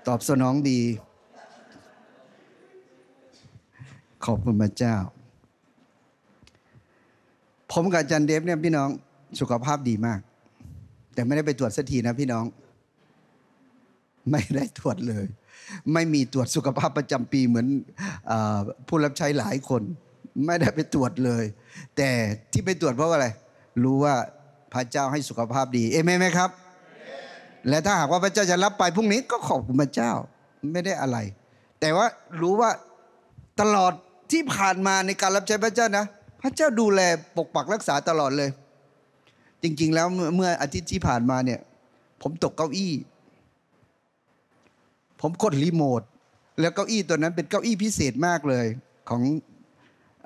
ตอบสนองดี ขอบคุณพระเจ้า ผมกับจันเดฟเนี่ยพี่น้องสุขภาพดีมาก แต่ไม่ได้ไปตรวจสักทีนะพี่น้อง ไม่ได้ตรวจเลย ไม่มีตรวจสุขภาพประจำปีเหมือนอผู้รับใช้หลายคน ไม่ได้ไปตรวจเลย แต่ที่ไปตรวจเพราะอะไร รู้ว่าพระเจ้าให้สุขภาพดีเอเมนไหมครับและถ้าหากว่าพระเจ้าจะรับไปพรุ่งนี้ก็ขอบคุณพระเจ้าไม่ได้อะไร แต่ว่ารู้ว่าตลอดที่ผ่านมาในการรับใช้พระเจ้านะพระเจ้าดูแลปกปักรักษาตลอดเลย จริงๆแล้วเมื่ออาทิตย์ที่ผ่านมาเนี่ย ผมตกเก้าอี้ ผมกดรีโมทแล้วเก้าอี้ตัวนั้น เป็นเก้าอี้พิเศษมากเลยของ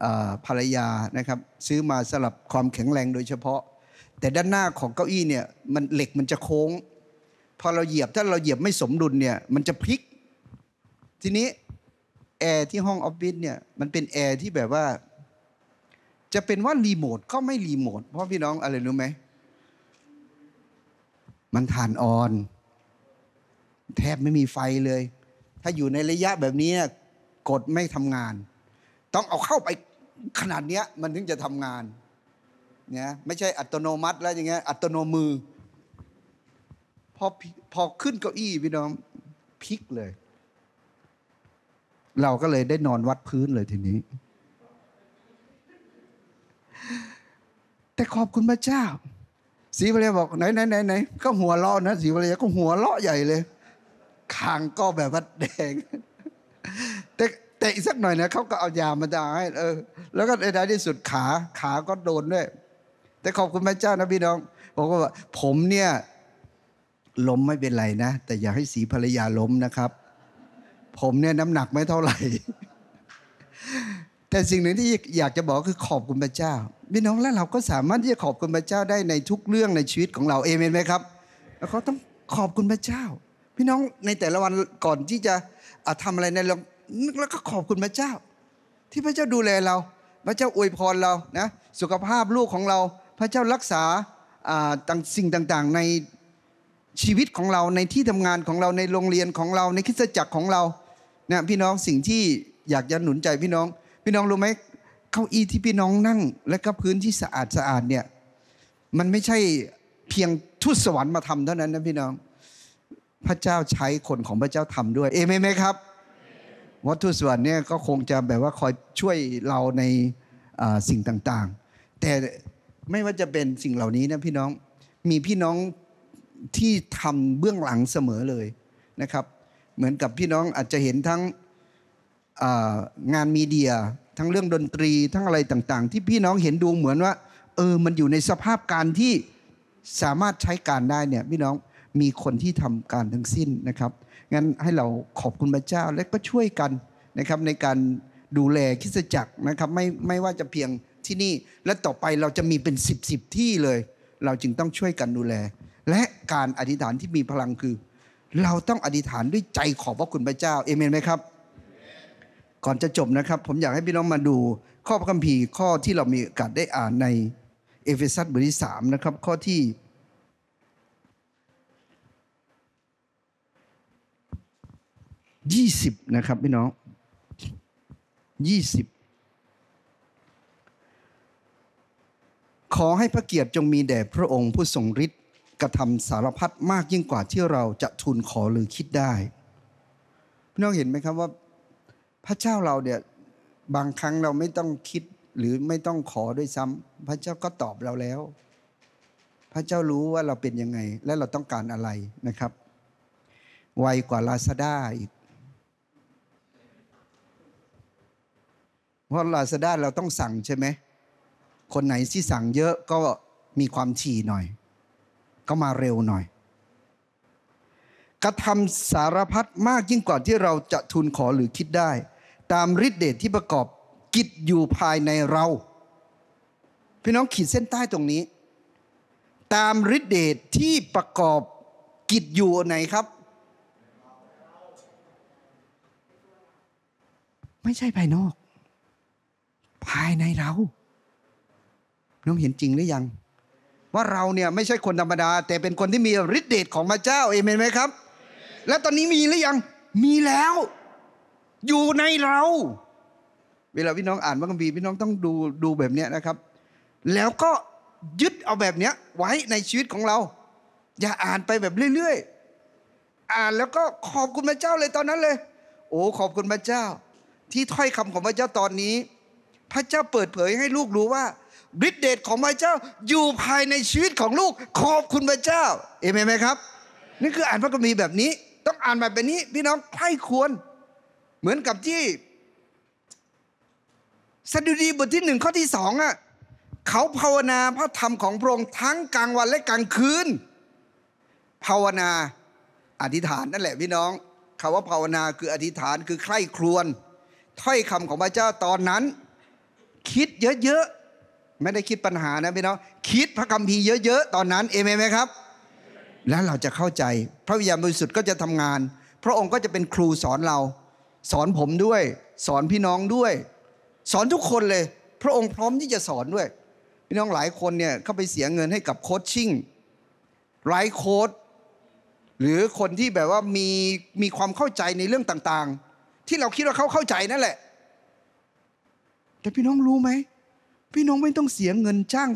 อภรรยานะครับ ซื้อมาสลับความแข็งแรงโดยเฉพาะ แต่ด้านหน้าของเก้าอี้เนี่ยมันเหล็กมันจะโค้งพอเราเหยียบถ้าเราเหยียบไม่สมดุลเนี่ยมันจะพลิก ทีนี้แอร์ที่ห้องออฟฟิศเนี่ยมันเป็นแอร์ที่แบบว่าจะเป็นว่ารีโมทก็ไม่รีโมทเพราะพี่น้องอะไรรู้ไหมมันฐานออน แทบไม่มีไฟเลย ถ้าอยู่ในระยะแบบนี้กดไม่ทำงาน ต้องเอาเข้าไปขนาดเนี้ยมันถึงจะทำงานเนี่ยไม่ใช่อัตโนมัติแล้วอย่างเงี้ยอัตโนมืออพอขึ้นเก้าอี้พี่น้องพลิกเลย เราก็เลยได้นอนวัดพื้นเลยทีนี้ แต่ขอบคุณพระเจ้าสีวรรยบอกไหนไหนไหนไหนก็หัวเราะนะสีวรรยก็หัวเราะใหญ่เลยคางก็แบบว่าแดง แต่แต่อีกสักหน่อยนะเขาก็เอายามาดาให้เออ แล้วก็ในที่สุดขา ขาก็โดนด้วยแต่ขอบคุณพระเจ้านะ พี่น้องบอกว่า ผมเนี่ยล้มไม่เป็นไรนะแต่อย่าให้สีภรรยาล้มนะครับ ผมเนี่ย น้ำหนักไม่เท่าไหร่แต่สิ่งหนึ่งที่อยากจะบอกคือขอบคุณพระเจ้า พี่น้องและเราก็สามารถที่จะขอบคุณพระเจ้าได้ในทุกเรื่องในชีวิตของเราเอเมนไหมครับแล้วเขาต้องขอบคุณพระเจ้า พี่น้องในแต่ละวันก่อนที่จะทำอะไรในเราแล้วก็ขอบคุณพระเจ้า ที่พระเจ้าดูแลเรา พระเจ้าอวยพรเรานะ สุขภาพลูกของเรา พระเจ้ารักษาต่างสิ่งต่างๆในชีวิตของเราในที่ทำงานของเราในโรงเรียนของเรา ในคิสตจักรของเรานะพี่น้องสิ่งที่อยากจะหนุนใจพี่น้อง พี่น้องรู้ไหมเก้าอี้ที่พี่น้องนั่งและก็พื้นที่สะอาดสะอาดเนี่ยมันไม่ใช่เพียงทุตสวรรค์มาทำเท่านั้นนะพี่น้อง พระเจ้าใช้คนของพระเจ้าทำด้วย เอเมนไหมครับวัตถุสวรรค์เนี่ยก็คงจะแบบว่าคอยช่วยเราในสิ่งต่างๆ แต่ไม่ว่าจะเป็นสิ่งเหล่านี้นะพี่น้องมีพี่น้องที่ทำเบื้องหลังเสมอเลยนะครับ เหมือนกับพี่น้องอาจจะเห็นทั้งงานมีเดีย ทั้งเรื่องดนตรี ทั้งอะไรต่างๆ ที่พี่น้องเห็นดูเหมือนว่าเออมันอยู่ในสภาพการที่สามารถใช้การได้เนี่ยพี่น้องมีคนที่ทำการทั้งสิ้นนะครับ งั้นให้เราขอบคุณพระเจ้าและก็ช่วยกันนะครับในการดูแลคิสจักรนะครับไม่ไม่ว่าจะเพียงที่นี่ และต่อไปเราจะมีเป็น10บสที่เลย เราจึงต้องช่วยกันดูแลและการอธิษฐานที่มีพลังคือ เราต้องอธิษฐานด้วยใจขอบพระคุณพระเจ้า เอเมนไหมครับ ก่อนจะจบนะครับผมอยากให้พี่น้องมาดู ข้อพระคัมภีร์ข้อที่เรามีโอกาสได้อ่านในเอเฟซัสบทที่สามนะครับ ข้อที่ยี่สิบนะครับพี่น้องยี่สิบขอให้พระเกียรติจงมีแด่พระองค์ผู้ทรงฤทธิกระทำสารพัดมากยิ่งกว่าที่เราจะทูลขอหรือคิดได้พี่น้องเห็นไหมครับว่าพระเจ้าเราเนี่ยบางครั้งเราไม่ต้องคิดหรือไม่ต้องขอด้วยซ้ำ พระเจ้าก็ตอบเราแล้ว พระเจ้ารู้ว่าเราเป็นยังไงและเราต้องการอะไรนะครับไวกว่าลาซาด้าอีกเพราะลาซาด้าเราต้องสั่งใช่ไหมคนไหนที่สั่งเยอะก็มีความฉี่หน่อยก็มาเร็วหน่อย กระทำสารพัดมากยิ่งกว่าที่เราจะทูลขอหรือคิดได้ ตามฤทธิเดชที่ประกอบกิจอยู่ภายในเรา พี่น้องขีดเส้นใต้ตรงนี้ ตามฤทธิเดชที่ประกอบกิจอยู่ไหนครับ ไม่ใช่ภายนอก ภายในเรา น้องเห็นจริงหรือยังว่าเราเนี่ยไม่ใช่คนธรรมดา แต่เป็นคนที่มีฤทธิ์เดชของพระเจ้าเอเมนไหมครับ และตอนนี้มีหรือยังมีแล้ว อยู่ในเรา เวลาพี่น้องอ่านพระคัมภีร์พี่น้องต้องดูดูแบบนี้นะครับ แล้วก็ยึดเอาแบบเนี้ยไว้ในชีวิตของเรา อย่าอ่านไปแบบเรื่อยๆ อ่านแล้วก็ขอบคุณพระเจ้าเลยตอนนั้นเลย โอ้ ขอบคุณพระเจ้า ที่ถ้อยคำของพระเจ้าตอนนี้ พระเจ้าเปิดเผยให้ลูกรู้ว่าฤทธิเดชของพระเจ้าอยู่ภายในชีวิตของลูกขอบคุณพระเจ้า เอเมนไหมครับ นี่คืออ่านพระคัมภีร์แบบนี้ ต้องอ่านแบบนี้ พี่น้องใครควรเหมือนกับที่ สดุดีบทที่หนึ่งข้อที่สองอ่ะเขาภาวนาพระธรรมของพระองค์ทั้งกลางวันและกลางคืนภาวนาอธิษฐานนั่นแหละพี่น้องคำว่าภาวนาคืออธิษฐานคือใคร่ครวญถ้อยคำของพระเจ้าตอนนั้น คิดเยอะไม่ได้คิดปัญหานะพี่น้องคิดพระคัมภีร์เยอะๆตอนนั้นเอเมนไหมครับ แล้วเราจะเข้าใจพระวิญญาณบริสุทธิ์ก็จะทำงาน พระองค์ก็จะเป็นครูสอนเรา สอนผมด้วย สอนพี่น้องด้วย สอนทุกคนเลย พระองค์พร้อมที่จะสอนด้วย พี่น้องหลายคนเนี่ยเข้าไปเสียเงินให้กับโคชชิ่งไร้โค้ดหรือคนที่แบบว่ามีมีความเข้าใจในเรื่องต่างๆ ที่เราคิดว่าเขาเข้าใจนั่นแหละ แต่พี่น้องรู้ไหมพี่น้องไม่ต้องเสียเงินจ้าง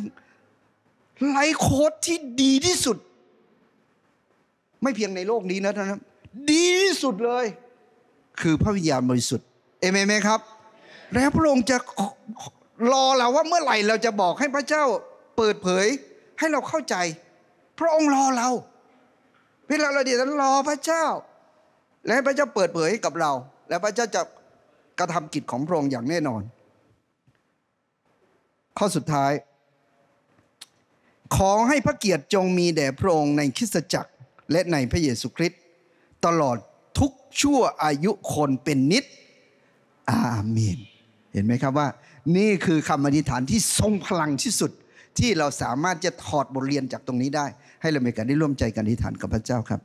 ไลโค้ดที่ดีที่สุด ไม่เพียงในโลกนี้นะท่ครับดีที่สุดเลย คือพระวิญญาณบริสุทธิ์เอเมนไหมครับ แล้วพระองค์จะรอเราว่าเมื่อไหร่เราจะบอกให้พระเจ้าเปิดเผยให้เราเข้าใจ พระองค์รอเรา พี่เราเราเดี๋ยวรอพระเจ้า และให้พระเจ้าเปิดเผยกับเรา และพระเจ้าจะกระทำกิจของพระองค์อย่างแน่นอนข้อสุดท้าย ขอให้พระเกียรติจงมีแด่พระองค์ในคริสตจักรและในพระเยซูคริสต์ตลอดทุกชั่วอายุคนเป็นนิด อาเมน เห็นไหมครับว่า นี่คือคำอธิษฐานที่ทรงพลังที่สุดที่เราสามารถจะถอดบทเรียนจากตรงนี้ได้ ให้เรามกันได้ร่วมใจกันอธิษฐานกับพระเจ้าครับ